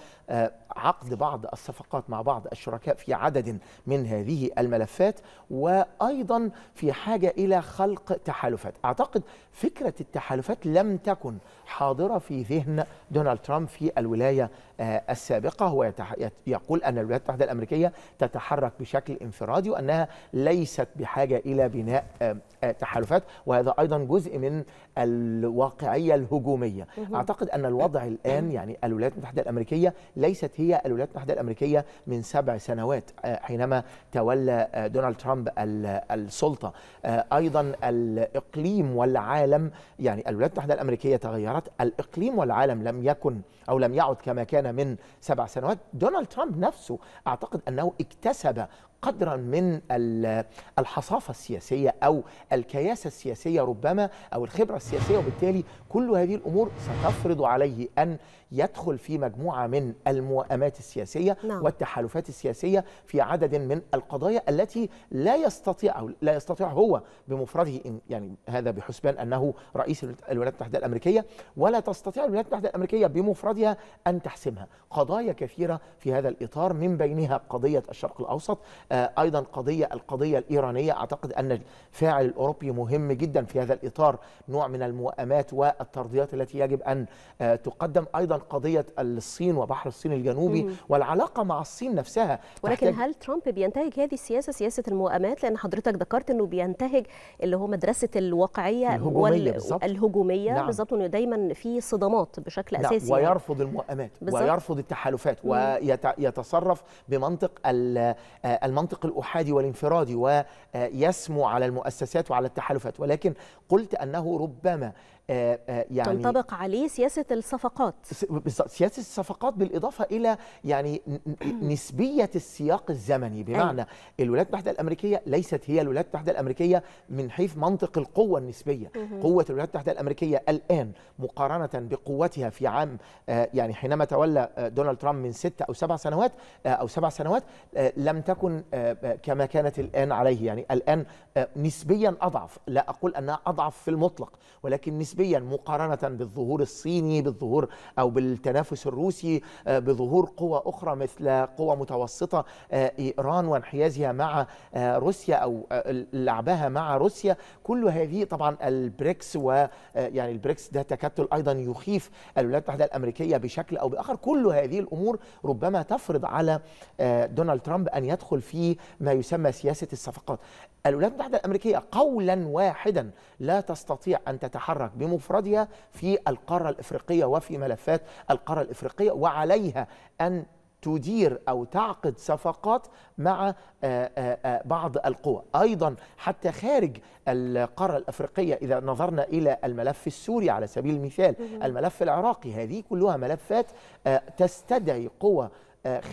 عقد بعض الصفقات مع بعض الشركاء في عدد من هذه الملفات وايضا في حاجه الى خلق تحالفات، اعتقد فكره التحالفات لم تكن حاضره في ذهن دونالد ترامب في الولايه آه، السابقة هو يقول أن الولايات المتحدة الأمريكية تتحرك بشكل انفرادي وأنها ليست بحاجة إلى بناء آه، آه، تحالفات وهذا أيضا جزء من الواقعية الهجومية أعتقد أن الوضع الآن يعني الولايات المتحدة الأمريكية ليست هي الولايات المتحدة الأمريكية من سبع سنوات حينما تولى دونالد ترامب السلطة أيضا الإقليم والعالم يعني الولايات المتحدة الأمريكية تغيرت الإقليم والعالم لم يكن أو لم يعد كما كان كان من سبع سنوات دونالد ترامب نفسه أعتقد أنه اكتسب قدرا من الحصافه السياسيه او الكياسه السياسيه ربما او الخبره السياسيه وبالتالي كل هذه الامور ستفرض عليه ان يدخل في مجموعه من الموائمات السياسيه نعم. والتحالفات السياسيه في عدد من القضايا التي لا يستطيع او لا يستطيع هو بمفرده إن يعني هذا بحسبان انه رئيس الولايات المتحده الامريكيه ولا تستطيع الولايات المتحده الامريكيه بمفردها ان تحسمها قضايا كثيره في هذا الاطار من بينها قضيه الشرق الاوسط آه، ايضا قضيه القضيه الايرانيه اعتقد ان الفاعل الاوروبي مهم جدا في هذا الاطار نوع من المؤامات والترضيات التي يجب ان آه، تقدم ايضا قضيه الصين وبحر الصين الجنوبي مم. والعلاقه مع الصين نفسها ولكن هل ترامب بينتهج هذه السياسه سياسه المؤامات لان حضرتك ذكرت انه بينتهج اللي هو مدرسه الواقعيه الهجوميه بالظبط الهجوميه نعم. بالظبط انه دايما في صدامات بشكل نعم. اساسي يعني. ويرفض المؤامات بالزبط. ويرفض التحالفات ويتصرف بمنطق آه، المنطق المنطق الأحادي والانفرادي ويسمو على المؤسسات وعلى التحالفات ولكن قلت أنه ربما آه، آه، يعني تنطبق عليه سياسه الصفقات سياسه الصفقات بالاضافه الى يعني أمم. نسبيه السياق الزمني بمعنى أي. أيوة. الولايات المتحده الامريكيه ليست هي الولايات المتحده الامريكيه من حيث منطق القوه النسبيه مه. أمم. قوه الولايات المتحده الامريكيه الان مقارنه بقوتها في عام آه، يعني حينما تولى دونالد ترامب من ست او سبع سنوات او سبع سنوات لم تكن كما كانت الان عليه يعني الان نسبيا اضعف لا اقول انها اضعف في المطلق ولكن نسبيا نسبيا مقارنه بالظهور الصيني بالظهور او بالتنافس الروسي آه، بظهور قوى اخرى مثل قوى متوسطه آه، ايران وانحيازها مع آه، روسيا او لعبها مع روسيا كل هذه طبعا البريكس ويعني البريكس ده تكتل ايضا يخيف الولايات المتحده الامريكيه بشكل او باخر كل هذه الامور ربما تفرض على دونالد ترامب ان يدخل في ما يسمى سياسه الصفقات الولايات المتحدة الأمريكية قولا واحدا لا تستطيع أن تتحرك بمفردها في القارة الإفريقية وفي ملفات القارة الإفريقية وعليها أن تدير او تعقد صفقات مع آه، آه، آه، بعض القوى، ايضا حتى خارج القاره الافريقيه اذا نظرنا الى الملف السوري على سبيل المثال، الملف العراقي، هذه كلها ملفات تستدعي قوى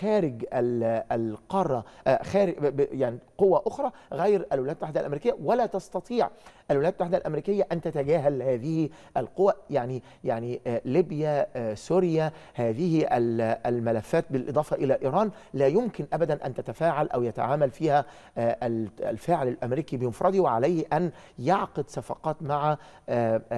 خارج القاره خارج يعني قوة أخرى غير الولايات المتحدة الأمريكية ولا تستطيع الولايات المتحدة الأمريكية أن تتجاهل هذه القوى يعني يعني آه، ليبيا آه، سوريا هذه الملفات بالإضافة إلى إيران لا يمكن أبدا أن تتفاعل أو يتعامل فيها آه، الفاعل الأمريكي بمفرده وعليه أن يعقد صفقات مع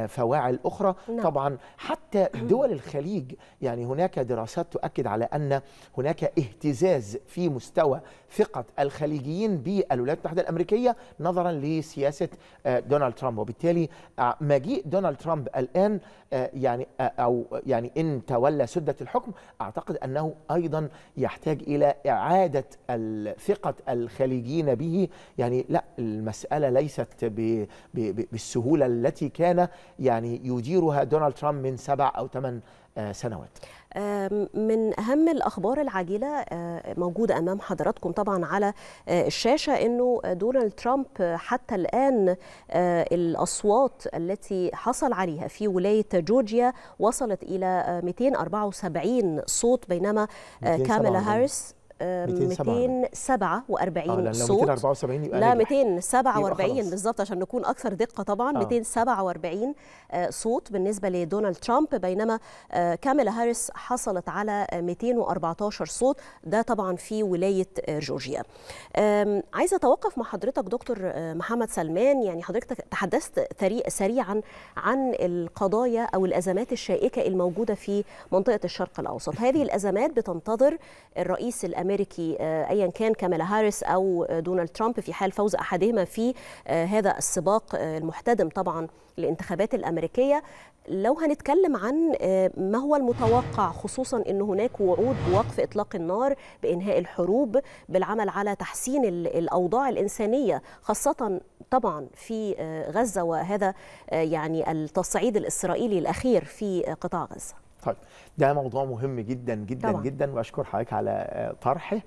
فواعل أخرى نعم. طبعا حتى دول الخليج يعني هناك دراسات تؤكد على أن هناك اهتزاز في مستوى ثقة الخليجيين للولايات المتحده الامريكيه نظرا لسياسه آه، دونالد ترامب وبالتالي آه، مجيء دونالد ترامب الان آه، يعني او يعني ان تولى سده الحكم اعتقد انه ايضا يحتاج الى اعاده ثقه الخليجيين به يعني لا المساله ليست بالسهوله التي كان يعني يديرها دونالد ترامب من سبع او ثمان سنوات من أهم الأخبار العاجلة آه، موجودة أمام حضراتكم طبعا على آه، الشاشة أنه دونالد ترامب حتى الآن آه، الأصوات التي حصل عليها في ولاية جورجيا وصلت إلى 274 صوت بينما كاميلا هاريس 247 آه، صوت لا 274 يبقى لا 247 بالظبط عشان نكون اكثر دقه طبعا آه. 247 آه، صوت بالنسبه لدونالد ترامب بينما آه، كاميلا هاريس حصلت على 214 صوت ده طبعا في ولايه جورجيا عايزه اتوقف مع حضرتك دكتور محمد سلمان يعني حضرتك تحدثت سريعا عن القضايا او الازمات الشائكه الموجوده في منطقه الشرق الاوسط هذه الازمات بتنتظر الرئيس الامريكي الامريكي آه، ايا كان كاميلا هاريس او آه، دونالد ترامب في حال فوز احدهما في آه، هذا السباق المحتدم طبعا للانتخابات الامريكيه لو هنتكلم عن ما هو المتوقع خصوصا ان هناك وعود بوقف اطلاق النار بانهاء الحروب بالعمل على تحسين الاوضاع الانسانيه خاصه طبعا في غزه وهذا يعني التصعيد الاسرائيلي الاخير في قطاع غزه طيب ده موضوع مهم جدا جدا طبعا. جدا واشكر حضرتك على آه، طرحه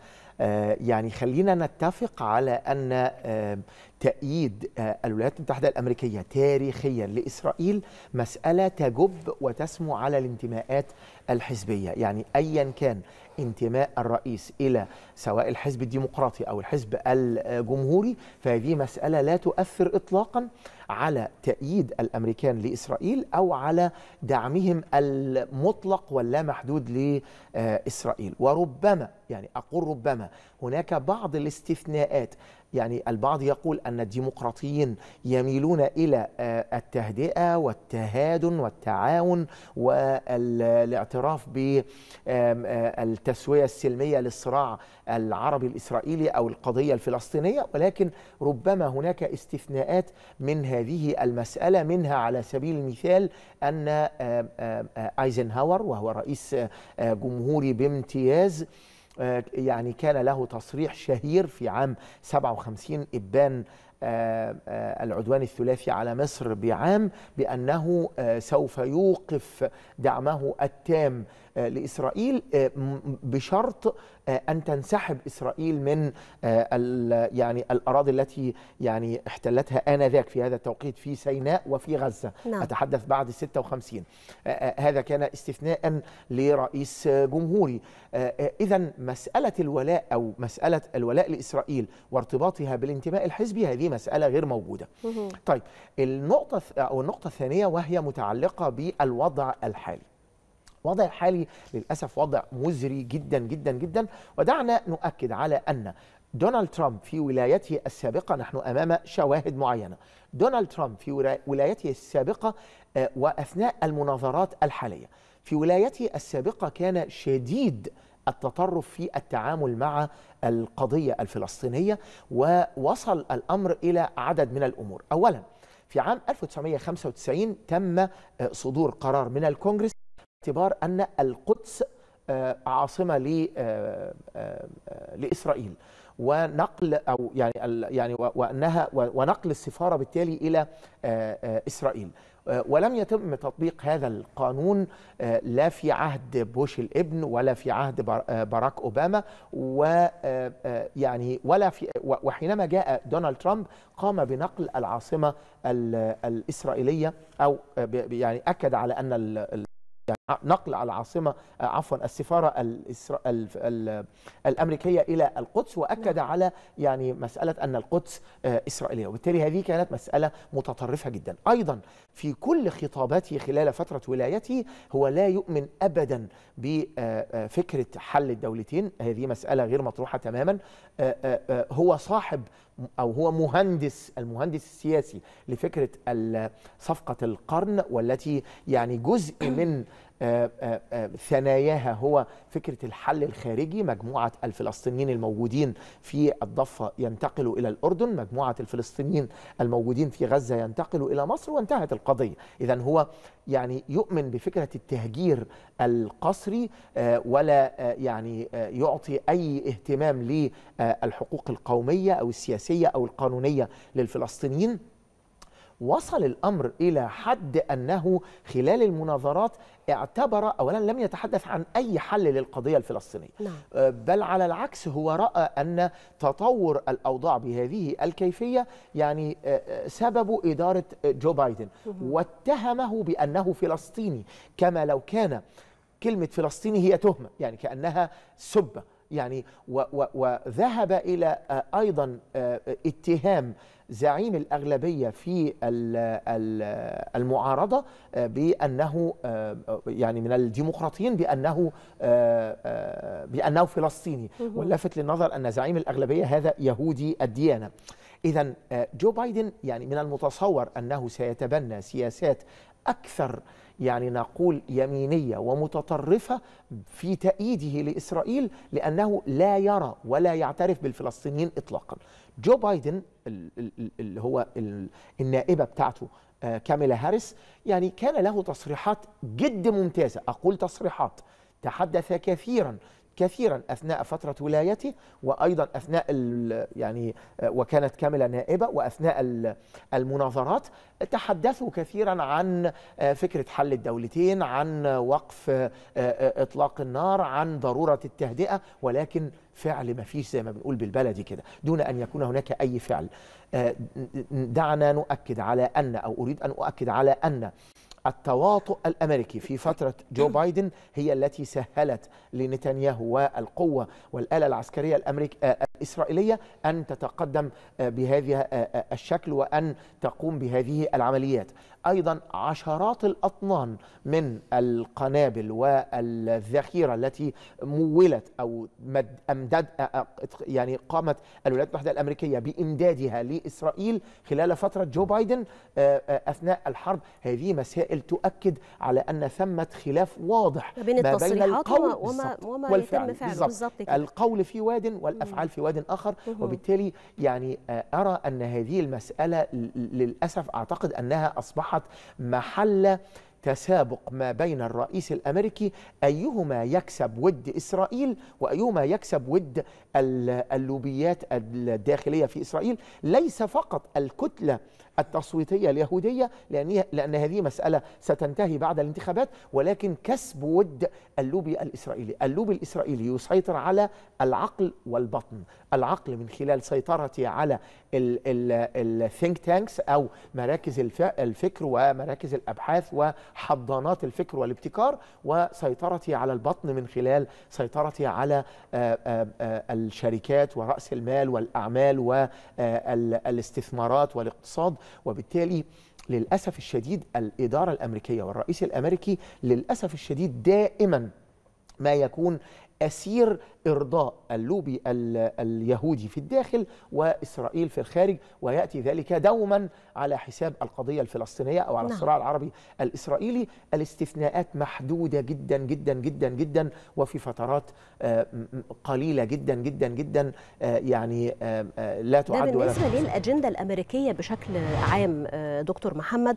آه، يعني خلينا نتفق على ان آه، تأييد الولايات المتحدة الأمريكية تاريخيا لإسرائيل مسألة تجب وتسمو على الانتماءات الحزبية يعني أيا كان انتماء الرئيس إلى سواء الحزب الديمقراطي أو الحزب الجمهوري فهذه مسألة لا تؤثر إطلاقا على تأييد الأمريكان لإسرائيل أو على دعمهم المطلق واللا محدود لإسرائيل وربما يعني أقول ربما هناك بعض الاستثناءات يعني البعض يقول أن الديمقراطيين يميلون إلى آه، التهدئة والتهادن والتعاون والاعتراف بالتسوية آه، السلمية للصراع العربي الإسرائيلي أو القضية الفلسطينية ولكن ربما هناك استثناءات من هذه المسألة منها على سبيل المثال أن آيزنهاور وهو رئيس آه، جمهوري بامتياز آه، يعني كان له تصريح شهير في عام 57 إبان آه، آه، العدوان الثلاثي على مصر بعام بأنه سوف يوقف دعمه التام آه، لإسرائيل آه، بشرط آه، أن تنسحب إسرائيل من يعني الأراضي التي يعني احتلتها آنذاك في هذا التوقيت في سيناء وفي غزة نعم. أتحدث بعد 56 هذا كان استثناء لرئيس جمهوري إذا مسألة الولاء أو مسألة الولاء لإسرائيل وارتباطها بالانتماء الحزبي هذه مسألة غير موجودة طيب النقطة أو النقطة الثانية وهي متعلقة بالوضع الحالي الوضع الحالي للأسف وضع مزري جدا جدا جدا ودعنا نؤكد على أن دونالد ترامب في ولايته السابقة نحن أمام شواهد معينة دونالد ترامب في ولايته السابقة آه، وأثناء المناظرات الحالية في ولايته السابقة كان شديد التطرف في التعامل مع القضية الفلسطينية ووصل الأمر إلى عدد من الأمور أولا في عام 1995 تم آه، صدور قرار من الكونغرس باعتبار أن القدس آه، عاصمة آه، آه، لإسرائيل ونقل او يعني يعني وانها ونقل السفاره بالتالي الى اسرائيل ولم يتم تطبيق هذا القانون لا في عهد بوش الابن ولا في عهد باراك اوباما ويعني ولا في وحينما جاء دونالد ترامب قام بنقل العاصمه الاسرائيليه او يعني اكد على ان يعني نقل العاصمه آه، عفوا السفاره الإسرا... الامريكيه الى القدس واكد نعم. على يعني مساله ان القدس آه، اسرائيليه وبالتالي هذه كانت مساله متطرفه جدا ايضا في كل خطاباته خلال فتره ولايته هو لا يؤمن ابدا بفكره آه، حل الدولتين هذه مساله غير مطروحه تماما هو صاحب او هو مهندس المهندس السياسي لفكره صفقه القرن والتي يعني جزء من آه، آه، آه، ثناياها هو فكرة الحل الخارجي مجموعة الفلسطينيين الموجودين في الضفة ينتقلوا إلى الأردن مجموعة الفلسطينيين الموجودين في غزة ينتقلوا إلى مصر وانتهت القضية إذا هو يعني يؤمن بفكرة التهجير القسري ولا يعني يعطي أي اهتمام للحقوق القومية أو السياسية أو القانونية للفلسطينيين وصل الأمر إلى حد أنه خلال المناظرات اعتبر أولا لم يتحدث عن أي حل للقضية الفلسطينية لا. نعم. آه، بل على العكس هو رأى أن تطور الأوضاع بهذه الكيفية يعني آه، آه، سبب إدارة جو بايدن واتهمه بأنه فلسطيني كما لو كان كلمة فلسطيني هي تهمة يعني كأنها سبة يعني وذهب إلى آه، أيضا آه، اتهام زعيم الأغلبية في المعارضة آه، بأنه يعني من الديمقراطيين بأنه بأنه فلسطيني واللافت للنظر أن زعيم الأغلبية هذا يهودي الديانة إذا جو بايدن يعني من المتصور أنه سيتبنى سياسات أكثر يعني نقول يمينية ومتطرفة في تأييده لإسرائيل لأنه لا يرى ولا يعترف بالفلسطينيين إطلاقا جو بايدن اللي هو النائبة بتاعته آه، كاميلا هاريس يعني كان له تصريحات جد ممتازة أقول تصريحات تحدث كثيرا كثيرا اثناء فتره ولايته وايضا اثناء يعني وكانت كامله نائبه واثناء المناظرات تحدثوا كثيرا عن آه، فكره حل الدولتين عن وقف آه، آه، اطلاق النار عن ضروره التهدئه ولكن فعل ما فيش زي ما بنقول بالبلدي كده دون ان يكون هناك اي فعل دعنا نؤكد على ان او اريد ان اؤكد على ان التواطؤ الامريكي في فتره جو بايدن هي التي سهلت لنتنياهو والقوه والاله العسكريه آه، آه، الاسرائيليه ان تتقدم آه، بهذا الشكل وان تقوم بهذه العمليات أيضا عشرات الأطنان من القنابل والذخيرة التي مولت أو أمداد يعني قامت الولايات المتحدة الأمريكية بإمدادها لإسرائيل خلال فترة جو بايدن آه، آه، أثناء الحرب هذه مسائل تؤكد على أن ثمة خلاف واضح ما بين التصريحات القول وما, وما والفعل يتم فعله القول في واد والأفعال في واد آخر وبالتالي يعني آه، أرى أن هذه المسألة للأسف أعتقد أنها أصبحت أصبحت محل تسابق ما بين الرئيس الامريكي ايهما يكسب ود اسرائيل وايهما يكسب ود اللوبيات الداخليه في اسرائيل ليس فقط الكتله التصويتية اليهودية لأن, لأن هذه مسألة ستنتهي بعد الانتخابات ولكن كسب ود اللوبي الإسرائيلي اللوبي الإسرائيلي يسيطر على العقل والبطن العقل من خلال سيطرته على الثينك تانكس أو مراكز الفكر ومراكز الأبحاث وحضانات الفكر والابتكار وسيطرته على البطن من خلال سيطرته على آه، آه، آه، الشركات ورأس المال والأعمال والاستثمارات والاقتصاد وبالتالي للأسف الشديد الإدارة الأمريكية والرئيس الأمريكي للأسف الشديد دائما ما يكون أسير إرضاء اللوبي اليهودي في الداخل وإسرائيل في الخارج ويأتي ذلك دوما على حساب القضية الفلسطينية أو على نعم. الصراع العربي الإسرائيلي الاستثناءات محدودة جدا جدا جدا جدا وفي فترات آه، قليلة جدا جدا جدا آه، يعني آه، لا تعد ولا بالنسبة للأجندة الأمريكية بشكل عام دكتور محمد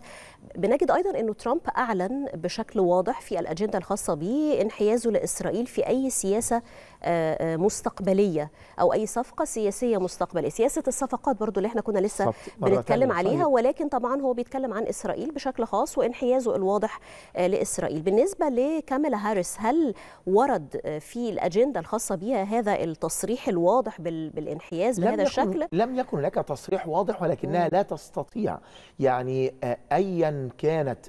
بنجد أيضا أنه ترامب أعلن بشكل واضح في الأجندة الخاصة به انحيازه لإسرائيل في أي سياسة آه، آه، مستقبليه او اي صفقه سياسيه مستقبليه سياسه الصفقات برضو اللي احنا كنا لسه بنتكلم عليها طيب. ولكن طبعا هو بيتكلم عن اسرائيل بشكل خاص وانحيازه الواضح آه، لاسرائيل بالنسبه لكاميلا هاريس هل ورد في الاجنده الخاصه بها هذا التصريح الواضح بالانحياز بهذا الشكل لم يكن لك تصريح واضح ولكنها لا تستطيع يعني ايا كانت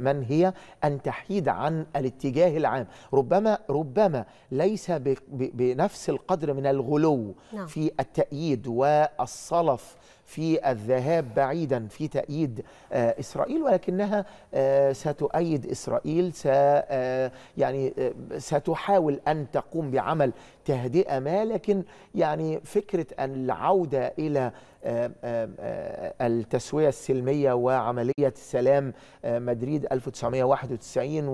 من هي ان تحيد عن الاتجاه العام ربما ربما ليس بنفس القدر من الغلو نعم. في التأييد والصلف في الذهاب بعيدا في تأييد آه، إسرائيل ولكنها آه، ستؤيد إسرائيل س آه، يعني ستحاول أن تقوم بعمل تهدئة ما لكن يعني فكرة أن العودة إلى التسوية السلمية وعملية سلام مدريد 1991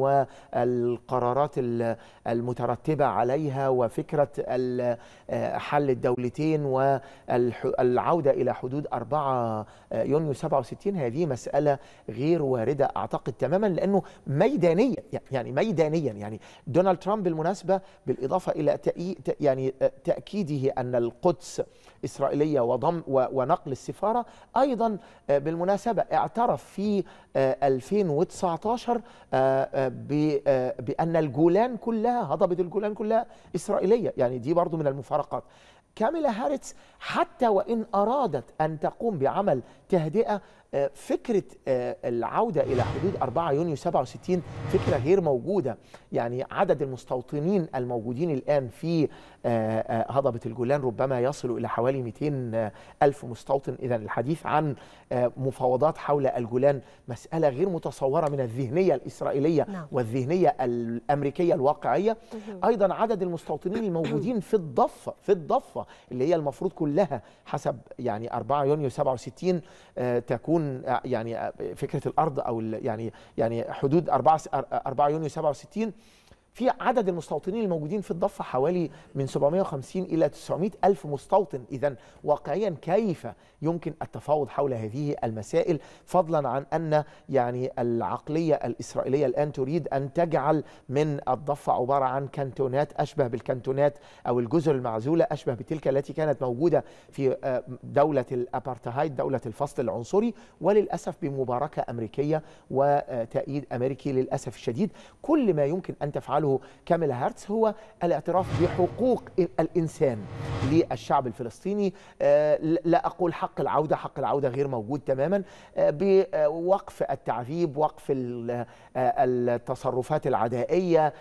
والقرارات المترتبة عليها وفكرة حل الدولتين والعودة إلى حدود 4 يونيو 67 هذه مسألة غير واردة أعتقد تماما لأنه ميدانيا يعني ميدانيا يعني دونالد ترامب بالمناسبة بالإضافة إلى يعني تاكيده ان القدس اسرائيليه وضم ونقل السفاره ايضا بالمناسبه اعترف في 2019 بان الجولان كلها هضبه الجولان كلها اسرائيليه يعني دي برضو من المفارقات كاميلا هارتس حتى وان ارادت ان تقوم بعمل تهدئه آه، فكره آه، العوده الى حدود 4 يونيو 67 فكره غير موجوده يعني عدد المستوطنين الموجودين الان في آه، هضبه الجولان ربما يصل الى حوالي 200 الف مستوطن اذا الحديث عن مفاوضات حول الجولان مساله غير متصوره من الذهنيه الاسرائيليه نعم. والذهنيه الامريكيه الواقعيه ايضا عدد المستوطنين الموجودين في الضفه في الضفه اللي هي المفروض كلها حسب يعني 4 يونيو 67 تكون تكون يعني فكره الارض او يعني يعني حدود 4 4 يونيو 67 في عدد المستوطنين الموجودين في الضفه حوالي من 750 الى 900 الف مستوطن اذا واقعيا كيف يمكن التفاوض حول هذه المسائل فضلا عن ان يعني العقليه الاسرائيليه الان تريد ان تجعل من الضفه عباره عن كانتونات اشبه بالكانتونات او الجزر المعزوله اشبه بتلك التي كانت موجوده في آه، دوله الابارتهايد دوله الفصل العنصري وللاسف بمباركه امريكيه وتأييد امريكي للاسف الشديد كل ما يمكن ان تفعله تفعله كاميلا هارتس هو الاعتراف بحقوق الإنسان للشعب الفلسطيني آه، لا أقول حق العودة حق العودة غير موجود تماما آه، بوقف التعذيب وقف آه، التصرفات العدائية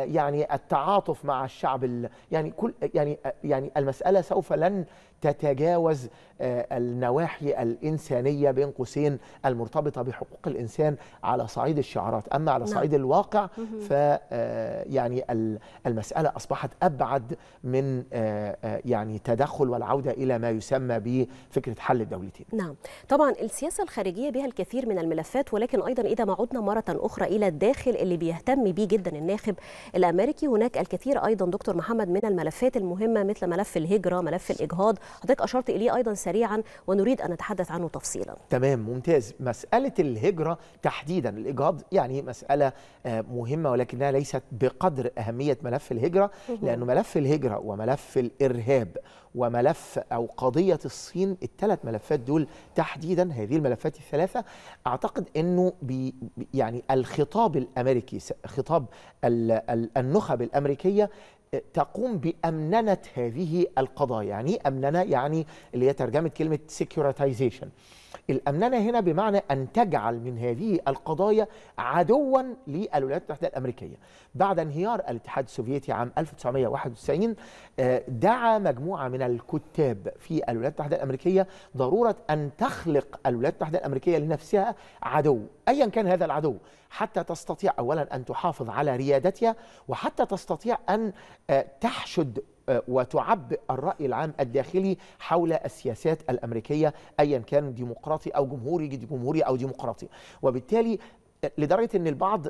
يعني التعاطف مع الشعب يعني كل يعني يعني المسألة سوف لن تتجاوز آه، النواحي الإنسانية بين قوسين المرتبطة بحقوق الإنسان على صعيد الشعارات أما على نعم. صعيد نعم. الواقع آه، يعني المسألة أصبحت أبعد من آه، يعني تدخل والعودة إلى ما يسمى بفكرة حل الدولتين نعم طبعا السياسة الخارجية بها الكثير من الملفات ولكن أيضا إذا ما عدنا مرة أخرى إلى الداخل اللي بيهتم به جدا الناخب الأمريكي هناك الكثير أيضا دكتور محمد من الملفات المهمة مثل ملف الهجرة ملف الإجهاض حضرتك اشرت اليه ايضا سريعا ونريد ان نتحدث عنه تفصيلا تمام ممتاز مساله الهجره تحديدا الاجهاض يعني مساله آه، مهمه ولكنها ليست بقدر اهميه ملف الهجره لانه ملف الهجره وملف الارهاب وملف او قضيه الصين الثلاث ملفات دول تحديدا هذه الملفات الثلاثه اعتقد انه بي يعني الخطاب الامريكي خطاب النخب الامريكيه تقوم بأمننة هذه القضايا يعني أمننة يعني اللي هي ترجمة كلمة securitization الأمننة هنا بمعنى أن تجعل من هذه القضايا عدوا للولايات المتحدة الأمريكية بعد انهيار الاتحاد السوفيتي عام 1991 آه، دعا مجموعة من الكتاب في الولايات المتحدة الأمريكية ضرورة أن تخلق الولايات المتحدة الأمريكية لنفسها عدو أيا كان هذا العدو حتى تستطيع أولا أن تحافظ على ريادتها وحتى تستطيع أن آه، تحشد وتعبئ الرأي العام الداخلي حول السياسات الأمريكية أيا كان ديمقراطي أو جمهوري جمهوري أو ديمقراطي وبالتالي لدرجة أن البعض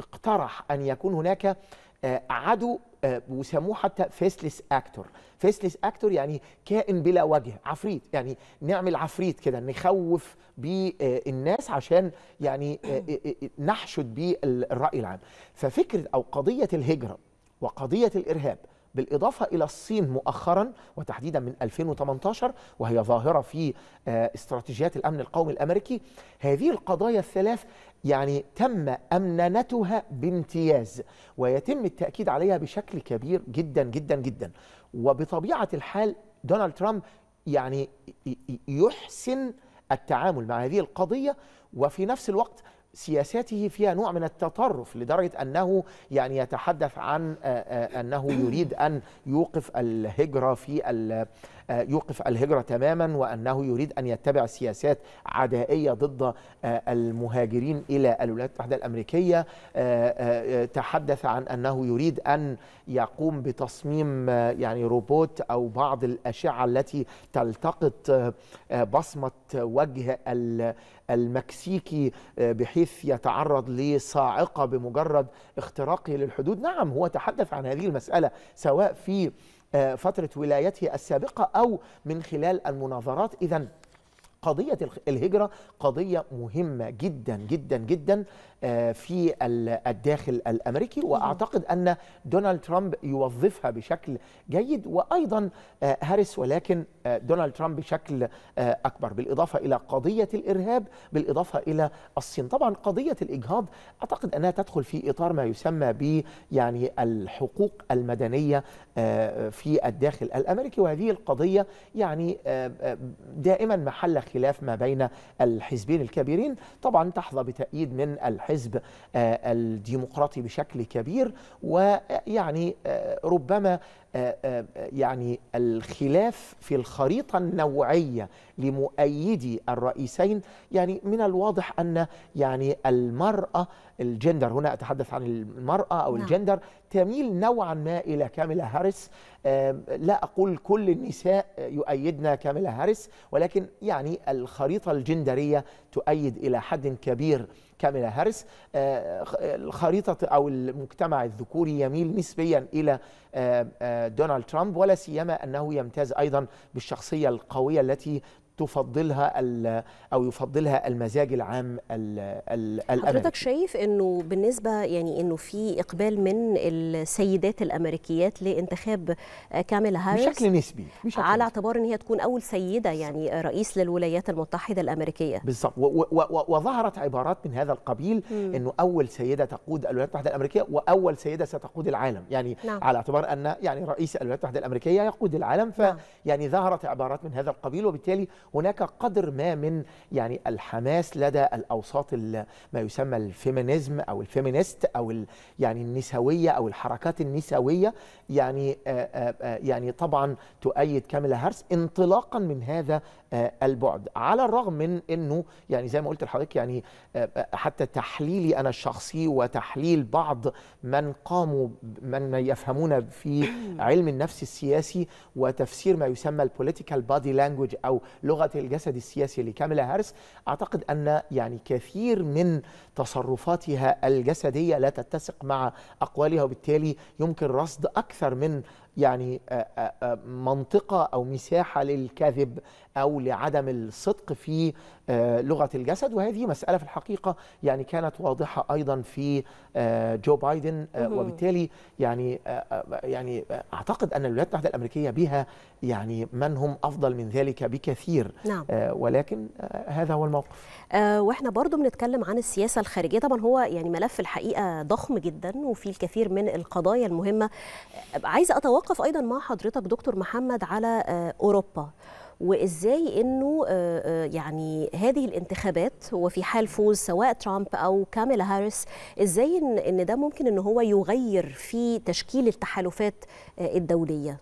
اقترح أن يكون هناك آه، عدو آه، وسموه حتى فيسلس اكتور فيسلس اكتور يعني كائن بلا وجه عفريت يعني نعمل عفريت كده نخوف بيه الناس عشان يعني آه، نحشد بيه الراي العام ففكره او قضيه الهجره وقضيه الارهاب بالإضافة إلى الصين مؤخرا وتحديدا من 2018 وهي ظاهرة في آه، استراتيجيات الأمن القومي الأمريكي هذه القضايا الثلاث يعني تم أمننتها بامتياز ويتم التأكيد عليها بشكل كبير جدا جدا جدا وبطبيعة الحال دونالد ترامب يعني يحسن التعامل مع هذه القضية وفي نفس الوقت سياساته فيها نوع من التطرف لدرجة أنه يعني يتحدث عن آه، آه، أنه يريد أن يوقف الهجرة في آه، يوقف الهجرة تماما وأنه يريد أن يتبع سياسات عدائية ضد آه، المهاجرين إلى الولايات المتحدة الأمريكية آه، تحدث عن أنه يريد أن يقوم بتصميم يعني روبوت أو بعض الأشعة التي تلتقط بصمة وجه المكسيكي بحيث يتعرض لصاعقة بمجرد اختراقه للحدود نعم هو تحدث عن هذه المسألة سواء في آه، فترة ولايته السابقة أو من خلال المناظرات إذا قضية الهجرة قضية مهمة جدا جدا جدا آه، في الداخل الأمريكي وأعتقد أن دونالد ترامب يوظفها بشكل جيد وأيضا آه، هاريس ولكن آه، دونالد ترامب بشكل آه، اكبر بالاضافه الى قضيه الارهاب بالاضافه الى الصين طبعا قضيه الاجهاض اعتقد انها تدخل في اطار ما يسمى ب يعني الحقوق المدنيه آه، في الداخل الامريكي وهذه القضيه يعني دائما محل خلاف ما بين الحزبين الكبيرين طبعا تحظى بتأييد من الحزب الديمقراطي بشكل كبير ويعني ربما آه، آه، يعني الخلاف في الخريطة النوعية لمؤيدي الرئيسين يعني من الواضح أن يعني المرأة الجندر هنا أتحدث عن المرأة أو نعم. الجندر تميل نوعا ما إلى كاميلا هاريس آه، لا أقول كل النساء يؤيدنا كاميلا هاريس ولكن يعني الخريطة الجندرية تؤيد إلى حد كبير كاميلا هاريس آه، الخريطة أو المجتمع الذكوري يميل نسبيا إلى آه، آه، دونالد ترامب ولا سيما أنه يمتاز أيضا بالشخصية القوية التي تفضلها او يفضلها المزاج العام الامريكي حضرتك شايف انه بالنسبه يعني انه في اقبال من السيدات الامريكيات لانتخاب كاميلا هاريس بشكل نسبي بشكل على اعتبار ان هي تكون اول سيده يعني رئيس للولايات المتحده الامريكيه بالظبط وظهرت عبارات من هذا القبيل انه اول سيده تقود الولايات المتحده الامريكيه واول سيده ستقود العالم يعني نعم. على اعتبار ان يعني رئيس الولايات المتحده الامريكيه يقود العالم فيعني نعم. يعني ظهرت عبارات من هذا القبيل وبالتالي هناك قدر ما من يعني الحماس لدى الاوساط ما يسمى الفيمينيزم او الفيمينيست او يعني النسويه او الحركات النسويه يعني آآ آه، آآ آه، آه، يعني طبعا تؤيد كاميلا هارس انطلاقا من هذا البعد على الرغم من انه يعني زي ما قلت لحضرتك يعني حتى تحليلي انا الشخصي وتحليل بعض من قاموا من يفهمون في علم النفس السياسي وتفسير ما يسمى البوليتيكال بادي لانجوج او لغه لغه الجسد السياسي لكاميلا هارس اعتقد ان يعني كثير من تصرفاتها الجسديه لا تتسق مع اقوالها وبالتالي يمكن رصد اكثر من يعني آه، آه، آه، منطقه او مساحه للكذب أو لعدم الصدق في آه، لغة الجسد وهذه مسألة في الحقيقة يعني كانت واضحة أيضا في آه، جو بايدن آه، وبالتالي يعني يعني أعتقد أن الولايات المتحدة الأمريكية بها يعني من هم أفضل من ذلك بكثير نعم. ولكن هذا هو الموقف وإحنا برضو بنتكلم عن السياسة الخارجية طبعا هو يعني ملف الحقيقة ضخم جدا وفيه الكثير من القضايا المهمة عايزة أتوقف أيضا مع حضرتك دكتور محمد على أوروبا وازاي انه آه، آه، يعني هذه الانتخابات وفي حال فوز سواء ترامب او كاميلا هاريس ازاي ان ده ممكن ان هو يغير في تشكيل التحالفات آه، الدوليه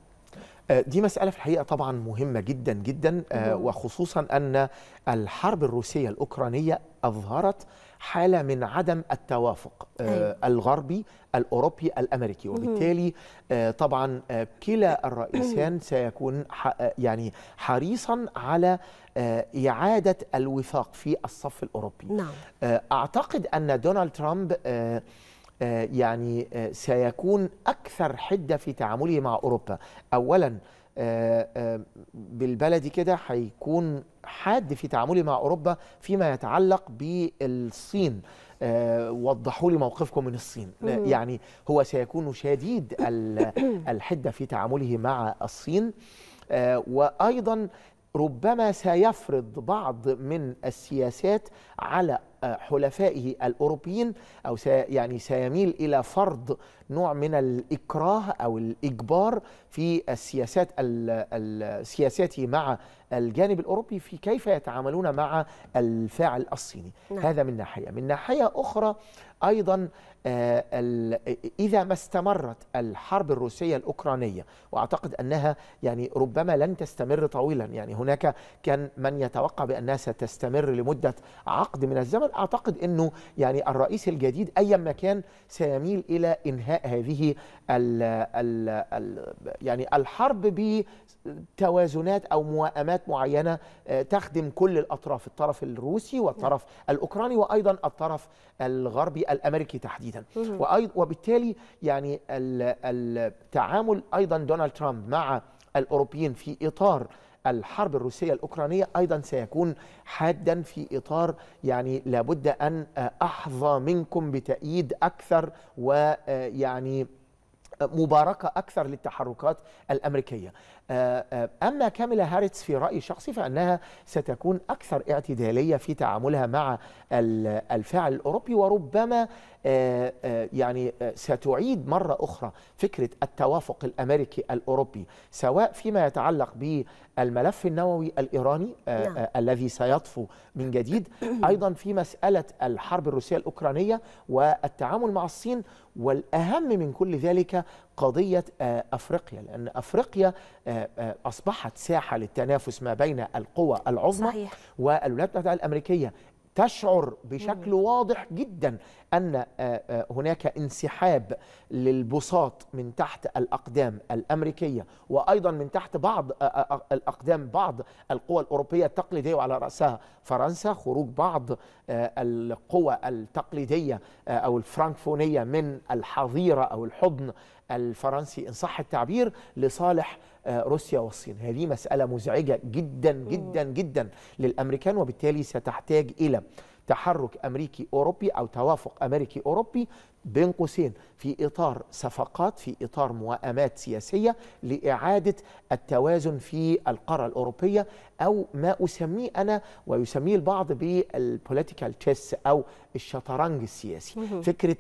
دي مسألة في الحقيقة طبعا مهمة جدا جدا وخصوصا أن الحرب الروسية الأوكرانية أظهرت حالة من عدم التوافق أيوة. الغربي الأوروبي الأمريكي وبالتالي آه، طبعا آه، كلا الرئيسان سيكون آه، يعني حريصا على إعادة الوثاق في الصف الأوروبي نعم. أعتقد أن دونالد ترامب يعني سيكون أكثر حدة في تعامله مع أوروبا أولا بالبلدي كده هيكون حاد في تعامله مع أوروبا فيما يتعلق بالصين آه، وضحوا لي موقفكم من الصين يعني هو سيكون شديد الحده في تعامله مع الصين آه، وايضا ربما سيفرض بعض من السياسات على آه، حلفائه الاوروبيين او يعني سيميل الى فرض نوع من الاكراه او الاجبار في السياسات سياساته مع الجانب الأوروبي في كيف يتعاملون مع الفاعل الصيني نعم. هذا من ناحية من ناحية أخرى أيضا آه، إذا ما استمرت الحرب الروسية الأوكرانية وأعتقد أنها يعني ربما لن تستمر طويلا يعني هناك كان من يتوقع بأنها ستستمر لمدة عقد من الزمن أعتقد أنه يعني الرئيس الجديد أي ما كان سيميل إلى إنهاء هذه الـ الـ الـ يعني الحرب بتوازنات أو موائمات معينه آه، تخدم كل الاطراف الطرف الروسي والطرف نعم. الاوكراني وايضا الطرف الغربي الامريكي تحديدا وبالتالي يعني التعامل ايضا دونالد ترامب مع الاوروبيين في اطار الحرب الروسية الأوكرانية أيضا سيكون حادا في إطار يعني لابد أن آه، أحظى منكم بتأييد أكثر ويعني آه، مباركة أكثر للتحركات الأمريكية آه، آه، أما كاميلا هارتس في رأيي الشخصي فأنها ستكون أكثر اعتدالية في تعاملها مع الفاعل الأوروبي وربما آه، يعني ستعيد مرة أخرى فكرة التوافق الأمريكي الأوروبي سواء فيما يتعلق بالملف النووي الإيراني نعم. الذي سيطفو من جديد أيضا في مسألة الحرب الروسية الأوكرانية والتعامل مع الصين والأهم من كل ذلك قضية آه، أفريقيا لأن أفريقيا آه، آه، أصبحت ساحة للتنافس ما بين القوى العظمى والولايات المتحدة الأمريكية تشعر بشكل واضح جدا ان آه، آه، هناك انسحاب للبساط من تحت الاقدام الامريكيه وايضا من تحت بعض آه، الاقدام بعض القوى الاوروبيه التقليديه وعلى راسها فرنسا خروج بعض القوى التقليديه او الفرنكفونيه من الحظيره او الحضن الفرنسي ان صح التعبير لصالح آه، روسيا والصين هذه مسألة مزعجة جدا جدا جدا للأمريكان وبالتالي ستحتاج إلى تحرك امريكي اوروبي او توافق امريكي اوروبي بين قوسين في اطار صفقات في اطار موائمات سياسيه لاعاده التوازن في القاره الاوروبيه او ما اسميه انا ويسميه البعض بالبوليتيكال تشيس او الشطرنج السياسي فكره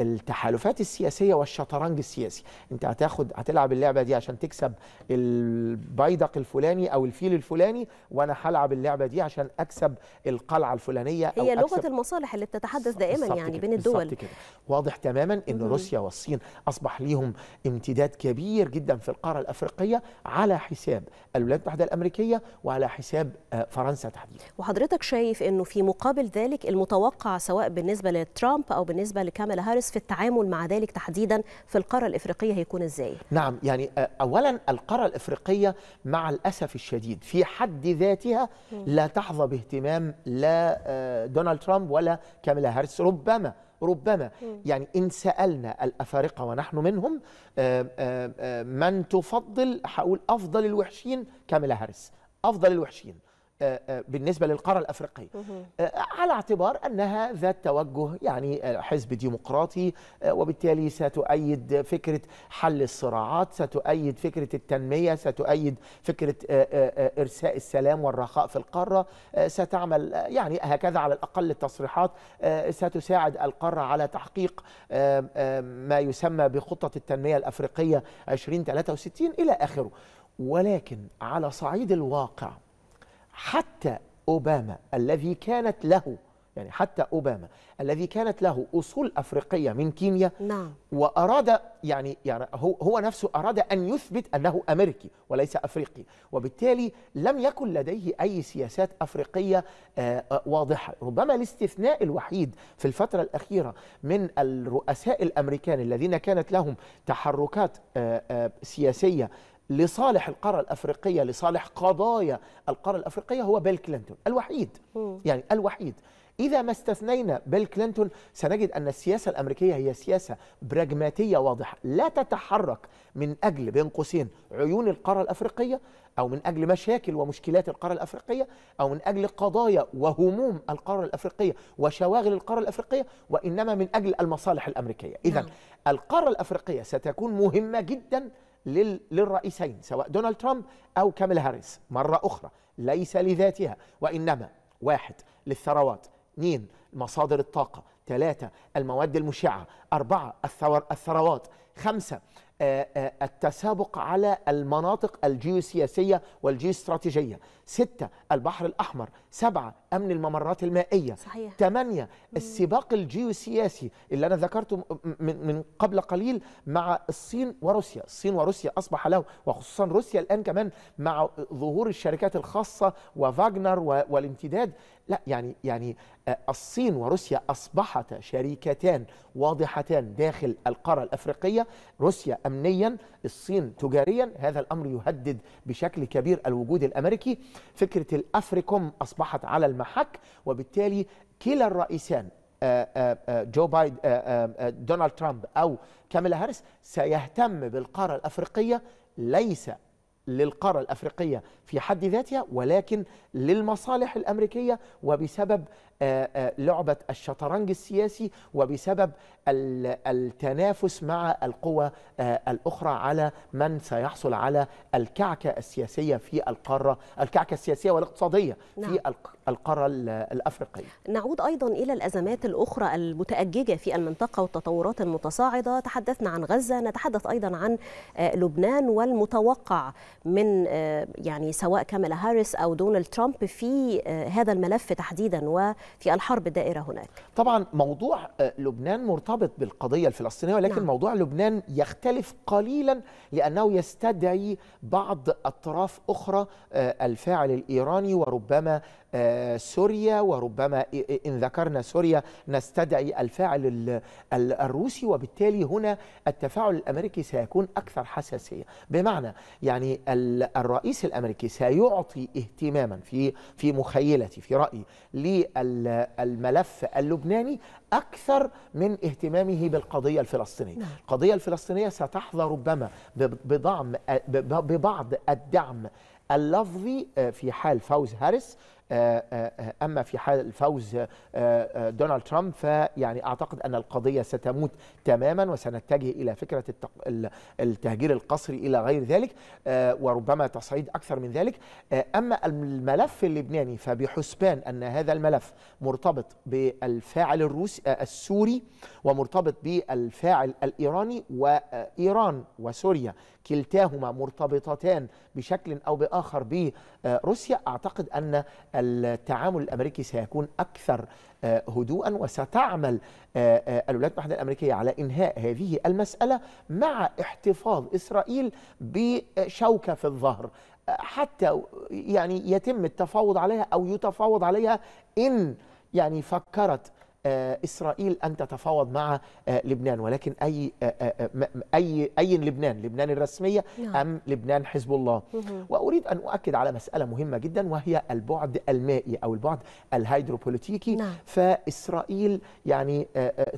التحالفات السياسيه والشطرنج السياسي انت هتاخد هتلعب اللعبه دي عشان تكسب البيدق الفلاني او الفيل الفلاني وانا هلعب اللعبه دي عشان اكسب القلعه الفلانيه هي أو لغه المصالح اللي بتتحدث دائما يعني كده. بين الدول كده. واضح تماما ان روسيا والصين اصبح ليهم امتداد كبير جدا في القاره الافريقيه على حساب الولايات المتحده الامريكيه وعلى حساب آه، فرنسا تحديدا. وحضرتك شايف انه في مقابل ذلك المتوقع سواء بالنسبه لترامب او بالنسبه لكاميلا هاريس في التعامل مع ذلك تحديدا في القاره الافريقيه هيكون ازاي؟ نعم يعني آه، اولا القاره الافريقيه مع الاسف الشديد في حد ذاتها لا تحظى باهتمام لا آه، دونالد ترامب ولا كاميلا هاريس ربما ربما يعني إن سألنا الأفارقة ونحن منهم آآ آآ من تفضل هقول أفضل الوحشين كاميلا هاريس أفضل الوحشين آه، آه، بالنسبة للقارة الأفريقية آه، على اعتبار أنها ذات توجه يعني حزب ديمقراطي وبالتالي ستؤيد فكرة حل الصراعات ستؤيد فكرة التنمية ستؤيد فكرة إرساء السلام والرخاء في القارة ستعمل يعني هكذا على الأقل التصريحات ستساعد القارة على تحقيق ما يسمى بخطة التنمية الأفريقية 2063 إلى آخره ولكن على صعيد الواقع حتى أوباما الذي كانت له يعني حتى أوباما الذي كانت له أصول أفريقية من كينيا نعم. وأراد يعني, يعني هو, هو نفسه أراد أن يثبت أنه أمريكي وليس أفريقي وبالتالي لم يكن لديه أي سياسات أفريقية آه، واضحة ربما الاستثناء الوحيد في الفترة الأخيرة من الرؤساء الأمريكان الذين كانت لهم تحركات آه، آه، سياسية لصالح القارة الأفريقية لصالح قضايا القارة الأفريقية هو بيل كلينتون الوحيد م. يعني الوحيد إذا ما استثنينا بيل كلينتون سنجد أن السياسة الأمريكية هي سياسة براجماتية واضحة لا تتحرك من أجل بين قوسين عيون القارة الأفريقية أو من أجل مشاكل ومشكلات القارة الأفريقية أو من أجل قضايا وهموم القارة الأفريقية وشواغل القارة الأفريقية وإنما من أجل المصالح الأمريكية إذا نعم. القارة الأفريقية ستكون مهمة جداً للرئيسين سواء دونالد ترامب أو كاميلا هاريس مرة أخرى ليس لذاتها وإنما واحد للثروات اثنين مصادر الطاقة ثلاثة المواد المشعة أربعة الثور الثروات خمسة آه، آه، التسابق على المناطق الجيوسياسية والجيوستراتيجية ستة البحر الأحمر سبعة أمن الممرات المائية صحيح تمانية السباق الجيوسياسي اللي أنا ذكرته من قبل قليل مع الصين وروسيا الصين وروسيا أصبح له وخصوصا روسيا الآن كمان مع ظهور الشركات الخاصة وفاجنر والامتداد لا يعني يعني آه، الصين وروسيا اصبحتا شريكتان واضحتان داخل القاره الافريقيه، روسيا امنيا، الصين تجاريا، هذا الامر يهدد بشكل كبير الوجود الامريكي، فكرة الأفريكوم أصبحت على المحك وبالتالي كلا الرئيسان آه، آه، آه، جو بايد دونالد ترامب أو كاميلا هاريس سيهتم بالقارة الأفريقية ليس للقارة الأفريقية في حد ذاتها ولكن للمصالح الأمريكية وبسبب آه، آه، لعبة الشطرنج السياسي وبسبب التنافس مع القوى آه، الأخرى على من سيحصل على الكعكة السياسية في القارة الكعكة السياسية والاقتصادية نعم. في القارة الأفريقية نعود أيضا إلى الأزمات الأخرى المتأججة في المنطقة والتطورات المتصاعدة تحدثنا عن غزة نتحدث أيضا عن آه، لبنان والمتوقع من آه، يعني سواء كاميلا هاريس أو دونالد ترامب في آه، هذا الملف تحديدا وفي الحرب الدائرة هناك طبعا موضوع لبنان مرتبط بالقضية الفلسطينية ولكن نعم. موضوع لبنان يختلف قليلا لأنه يستدعي بعض أطراف أخرى الفاعل الإيراني وربما آه، سوريا وربما إن ذكرنا سوريا نستدعي الفاعل الروسي وبالتالي هنا التفاعل الأمريكي سيكون أكثر حساسية بمعنى يعني الرئيس الأمريكي سيعطي اهتماما في في مخيلتي في رأيي للملف اللبناني أكثر من اهتمامه بالقضية الفلسطينية القضية نعم. الفلسطينية ستحظى ربما ببعض الدعم اللفظي آه، في حال فوز هاريس آه، آه، آه، أما في حال فوز دونالد ترامب فيعني أعتقد أن القضية ستموت تماما وسنتجه إلى فكرة التهجير القسري إلى غير ذلك وربما تصعيد أكثر من ذلك أما الملف اللبناني فبحسبان أن هذا الملف مرتبط بالفاعل الروسي السوري ومرتبط بالفاعل الإيراني وإيران وسوريا كلتاهما مرتبطتان بشكل أو بآخر بروسيا أعتقد أن التعامل الامريكي سيكون اكثر آه، هدوءا وستعمل آه، آه، الولايات المتحده الامريكيه على انهاء هذه المساله مع احتفاظ اسرائيل بشوكه في الظهر حتى يعني يتم التفاوض عليها او يتفاوض عليها ان يعني فكرت آه، اسرائيل ان تتفاوض مع آه، لبنان ولكن اي آه، اي اي لبنان لبنان الرسميه نعم. ام لبنان حزب الله واريد ان اؤكد على مساله مهمه جدا وهي البعد المائي او البعد الهيدروبوليتيكي نعم. فاسرائيل يعني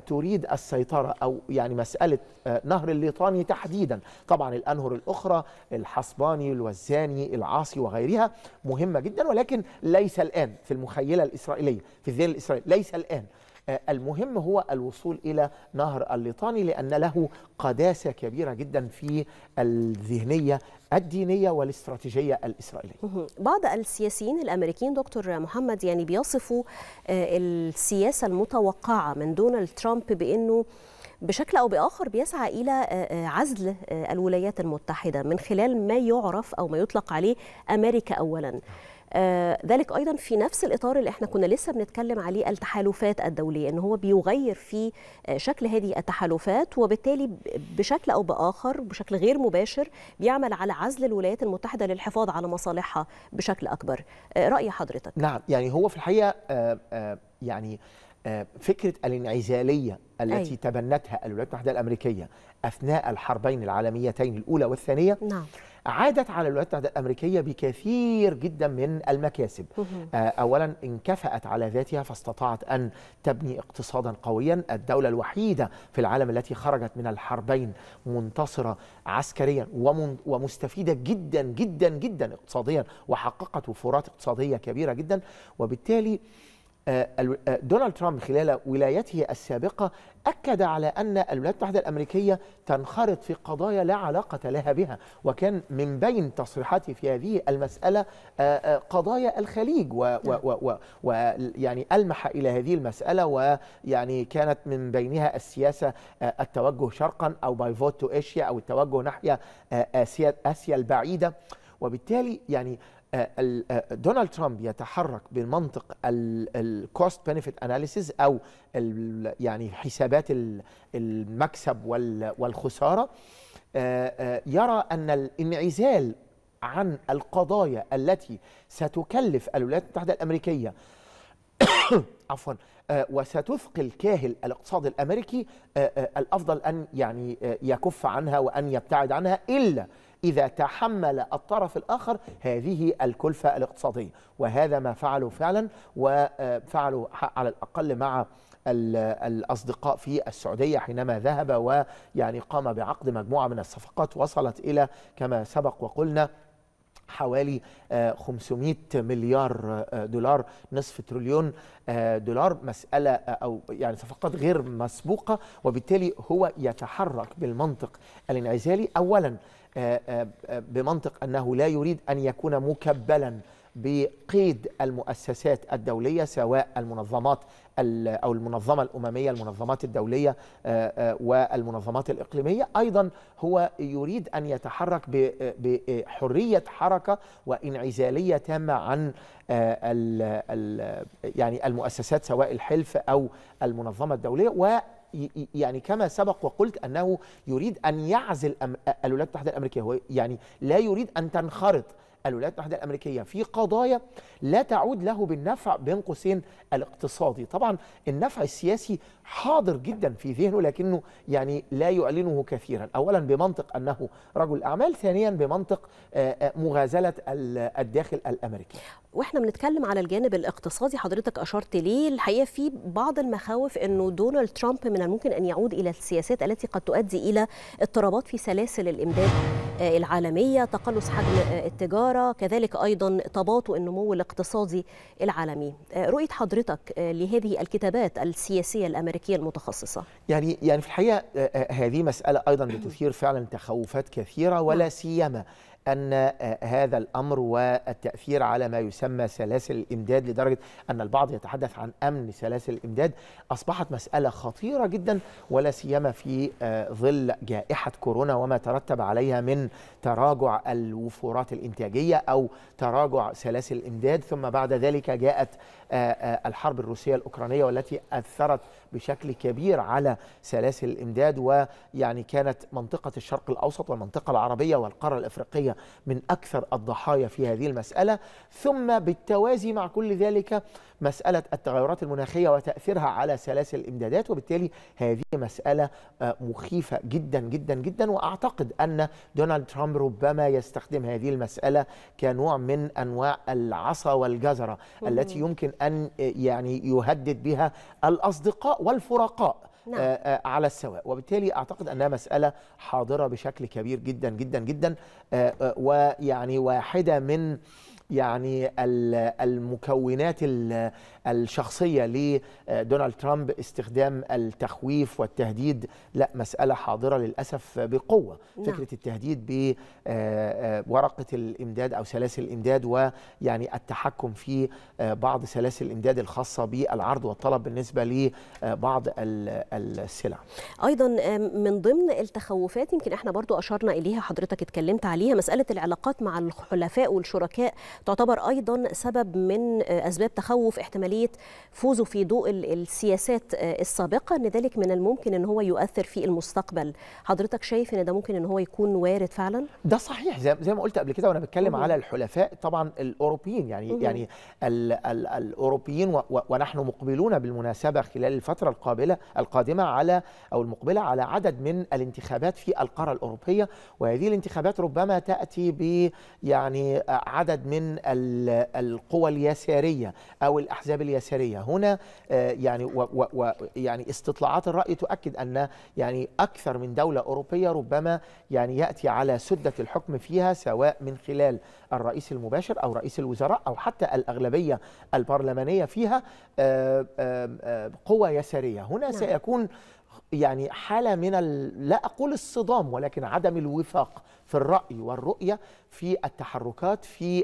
تريد السيطره او يعني مساله نهر الليطاني تحديدا طبعا الانهر الاخرى الحصباني الوزاني العاصي وغيرها مهمه جدا ولكن ليس الان في المخيله الاسرائيليه في الذهن الاسرائيلي ليس الان آه، المهم هو الوصول إلى نهر الليطاني لأن له قداسة كبيرة جدا في الذهنية الدينية والاستراتيجية الإسرائيلية بعض السياسيين الأمريكيين دكتور محمد يعني بيصفوا آه، السياسة المتوقعة من دونالد ترامب بأنه بشكل او باخر بيسعى الى آه، عزل الولايات المتحده من خلال ما يعرف او ما يطلق عليه امريكا اولا آه، ذلك ايضا في نفس الاطار اللي احنا كنا لسه بنتكلم عليه التحالفات الدوليه ان هو بيغير في آه، شكل هذه التحالفات وبالتالي بشكل او باخر بشكل غير مباشر بيعمل على عزل الولايات المتحده للحفاظ على مصالحها بشكل اكبر آه، راي حضرتك نعم يعني هو في الحقيقه يعني فكره الانعزاليه التي أي. تبنتها الولايات المتحده الامريكيه اثناء الحربين العالميتين الاولى والثانيه نعم عادت على الولايات المتحدة الأمريكية بكثير جدا من المكاسب آه، أولا انكفأت على ذاتها فاستطاعت أن تبني اقتصادا قويا الدولة الوحيدة في العالم التي خرجت من الحربين منتصرة عسكريا ومستفيدة جدا جدا جدا اقتصاديا وحققت وفورات اقتصادية كبيرة جدا وبالتالي آه، آه، دونالد ترامب خلال ولايته السابقة أكد على أن الولايات المتحدة الأمريكية تنخرط في قضايا لا علاقة لها بها وكان من بين تصريحاته في هذه المسألة آه، قضايا الخليج ويعني نعم. ألمح إلى هذه المسألة ويعني كانت من بينها السياسة التوجه شرقا أو فوت تو إيشيا أو التوجه ناحية آسيا البعيدة وبالتالي يعني آه، آه، دونالد ترامب يتحرك بمنطق الكوست بنفيت اناليسيز او يعني حسابات المكسب والخساره آه، يرى ان الانعزال عن القضايا التي ستكلف الولايات المتحده الامريكيه عفوا وستثقل كاهل الاقتصاد الامريكي الافضل ان يعني يكف عنها وان يبتعد عنها الا إذا تحمل الطرف الآخر هذه الكلفة الاقتصادية وهذا ما فعلوا فعلا وفعلوا آه، على الأقل مع الأصدقاء في السعودية حينما ذهب ويعني قام بعقد مجموعة من الصفقات وصلت إلى كما سبق وقلنا حوالي 500 آه، مليار آه، دولار نصف تريليون دولار مسألة أو يعني صفقات غير مسبوقة وبالتالي هو يتحرك بالمنطق الانعزالي أولا آه، آه، بمنطق أنه لا يريد أن يكون مكبلا بقيد المؤسسات الدولية سواء المنظمات أو المنظمة الأممية المنظمات الدولية آه، والمنظمات الإقليمية أيضا هو يريد أن يتحرك بحرية حركة وانعزالية تامة عن يعني المؤسسات سواء الحلف أو المنظمة الدولية يعني كما سبق وقلت انه يريد ان يعزل الولايات المتحده الامريكيه هو يعني لا يريد ان تنخرط الولايات المتحده الامريكيه في قضايا لا تعود له بالنفع بين قوسين الاقتصادي طبعا النفع السياسي حاضر جدا في ذهنه لكنه يعني لا يعلنه كثيرا أولا بمنطق أنه رجل أعمال ثانيا بمنطق آه، آه، مغازلة الداخل الأمريكي واحنا بنتكلم على الجانب الاقتصادي حضرتك اشرت ليه الحقيقه في بعض المخاوف انه دونالد ترامب من الممكن ان يعود الى السياسات التي قد تؤدي الى اضطرابات في سلاسل الامداد آه، العالميه تقلص حجم التجاره كذلك ايضا تباطؤ النمو الاقتصادي الاقتصادي العالمي آه، رؤية حضرتك آه، لهذه الكتابات السياسية الأمريكية المتخصصة يعني يعني في الحقيقة آه، هذه مسألة أيضا بتثير فعلا تخوفات كثيرة ولا نعم. سيما أن آه، هذا الأمر والتأثير على ما يسمى سلاسل الإمداد لدرجة أن البعض يتحدث عن أمن سلاسل الإمداد أصبحت مسألة خطيرة جدا ولا سيما في آه، ظل جائحة كورونا وما ترتب عليها من تراجع الوفورات الإنتاجية أو تراجع سلاسل الإمداد ثم بعد ذلك جاءت آه، الحرب الروسية الأوكرانية والتي أثرت بشكل كبير على سلاسل الامداد ويعني كانت منطقه الشرق الاوسط والمنطقه العربيه والقاره الافريقيه من اكثر الضحايا في هذه المساله ثم بالتوازي مع كل ذلك مساله التغيرات المناخيه وتاثيرها على سلاسل الامدادات وبالتالي هذه مساله آه، مخيفه جدا جدا جدا واعتقد ان دونالد ترامب ربما يستخدم هذه المساله كنوع من انواع العصا والجزره التي يمكن ان آه، يعني يهدد بها الاصدقاء والفرقاء نعم. آه، آه، على السواء وبالتالي اعتقد انها مساله حاضره بشكل كبير جدا جدا جدا آه، ويعني واحده من يعني المكونات الشخصيه لدونالد آه، ترامب استخدام التخويف والتهديد لا مساله حاضره للاسف بقوه نعم. فكره التهديد بورقه آه، آه، الامداد او سلاسل الامداد ويعني التحكم في بعض سلاسل الامداد الخاصه بالعرض والطلب بالنسبه لبعض السلع ايضا من ضمن التخوفات يمكن احنا برضو اشرنا اليها حضرتك اتكلمت عليها مساله العلاقات مع الحلفاء والشركاء تعتبر ايضا سبب من اسباب تخوف احتماليه عمليه فوزه في ضوء السياسات آه، السابقه ان ذلك من الممكن ان هو يؤثر في المستقبل حضرتك شايف ان ده ممكن ان هو يكون وارد فعلا ده صحيح زي ما قلت قبل كده وانا بتكلم مم. على الحلفاء طبعا الاوروبيين يعني مم. يعني الـ الـ الاوروبيين ونحن مقبلون بالمناسبه خلال الفتره القابله القادمه على او المقبله على عدد من الانتخابات في القاره الاوروبيه وهذه الانتخابات ربما تاتي ب يعني عدد من القوى اليساريه او الاحزاب اليساريه هنا آه، يعني و و يعني استطلاعات الراي تؤكد ان يعني اكثر من دوله اوروبيه ربما يعني ياتي على سده الحكم فيها سواء من خلال الرئيس المباشر او رئيس الوزراء او حتى الاغلبيه البرلمانيه فيها آه، قوى يساريه هنا نعم. سيكون يعني حاله من لا اقول الصدام ولكن عدم الوفاق في الرأي والرؤية في التحركات في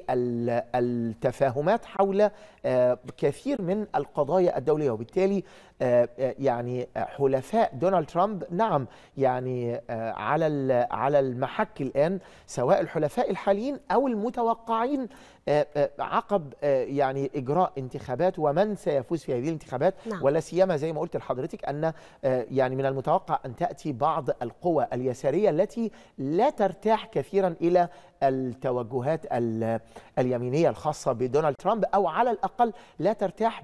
التفاهمات حول آه، كثير من القضايا الدولية وبالتالي آه، آه، يعني حلفاء دونالد ترامب نعم يعني على على المحك الآن سواء الحلفاء الحاليين أو المتوقعين عقب يعني إجراء انتخابات ومن سيفوز في هذه الانتخابات نعم. ولا سيما زي ما قلت لحضرتك أن يعني من المتوقع أن تأتي بعض القوى اليسارية التي لا ترتاح يرتاح كثيرا الى التوجهات اليمينيه الخاصه بدونالد ترامب او على الاقل لا ترتاح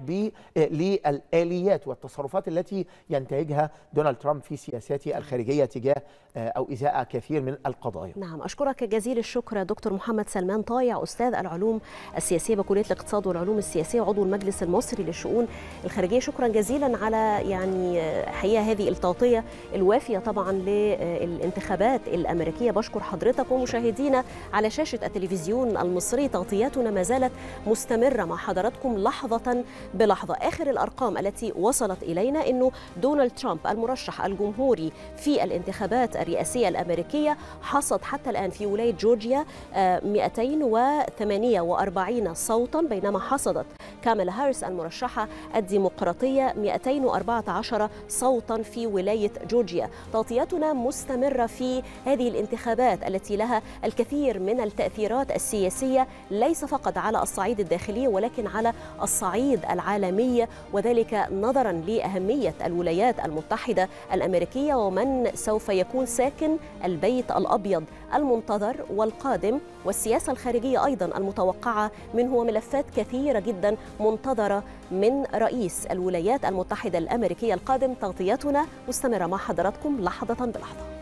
للاليات والتصرفات التي ينتهجها دونالد ترامب في سياساته الخارجيه تجاه آه، او ازاء كثير من القضايا. نعم اشكرك جزيل الشكر دكتور محمد سلمان طايع استاذ العلوم السياسيه بكليه الاقتصاد والعلوم السياسيه عضو المجلس المصري للشؤون الخارجيه شكرا جزيلا على يعني آه، حقيقه هذه التغطيه الوافيه طبعا للانتخابات آه، الامريكيه بشكر حضرتك حضرتك ومشاهدينا على شاشة التلفزيون المصري تغطياتنا ما زالت مستمرة مع حضراتكم لحظة بلحظة آخر الأرقام التي وصلت إلينا أنه دونالد ترامب المرشح الجمهوري في الانتخابات الرئاسية الأمريكية حصد حتى الآن في ولاية جورجيا 248 آه، صوتا بينما حصدت كامل هارس المرشحة الديمقراطية 214 صوتا في ولاية جورجيا تغطياتنا مستمرة في هذه الانتخابات التي لها الكثير من التأثيرات السياسية ليس فقط على الصعيد الداخلي ولكن على الصعيد العالمي وذلك نظرا لأهمية الولايات المتحدة الأمريكية ومن سوف يكون ساكن البيت الأبيض المنتظر والقادم والسياسة الخارجية أيضا المتوقعة منه ملفات كثيرة جدا منتظرة من رئيس الولايات المتحدة الأمريكية القادم تغطيتنا مستمرة مع حضراتكم لحظة بلحظة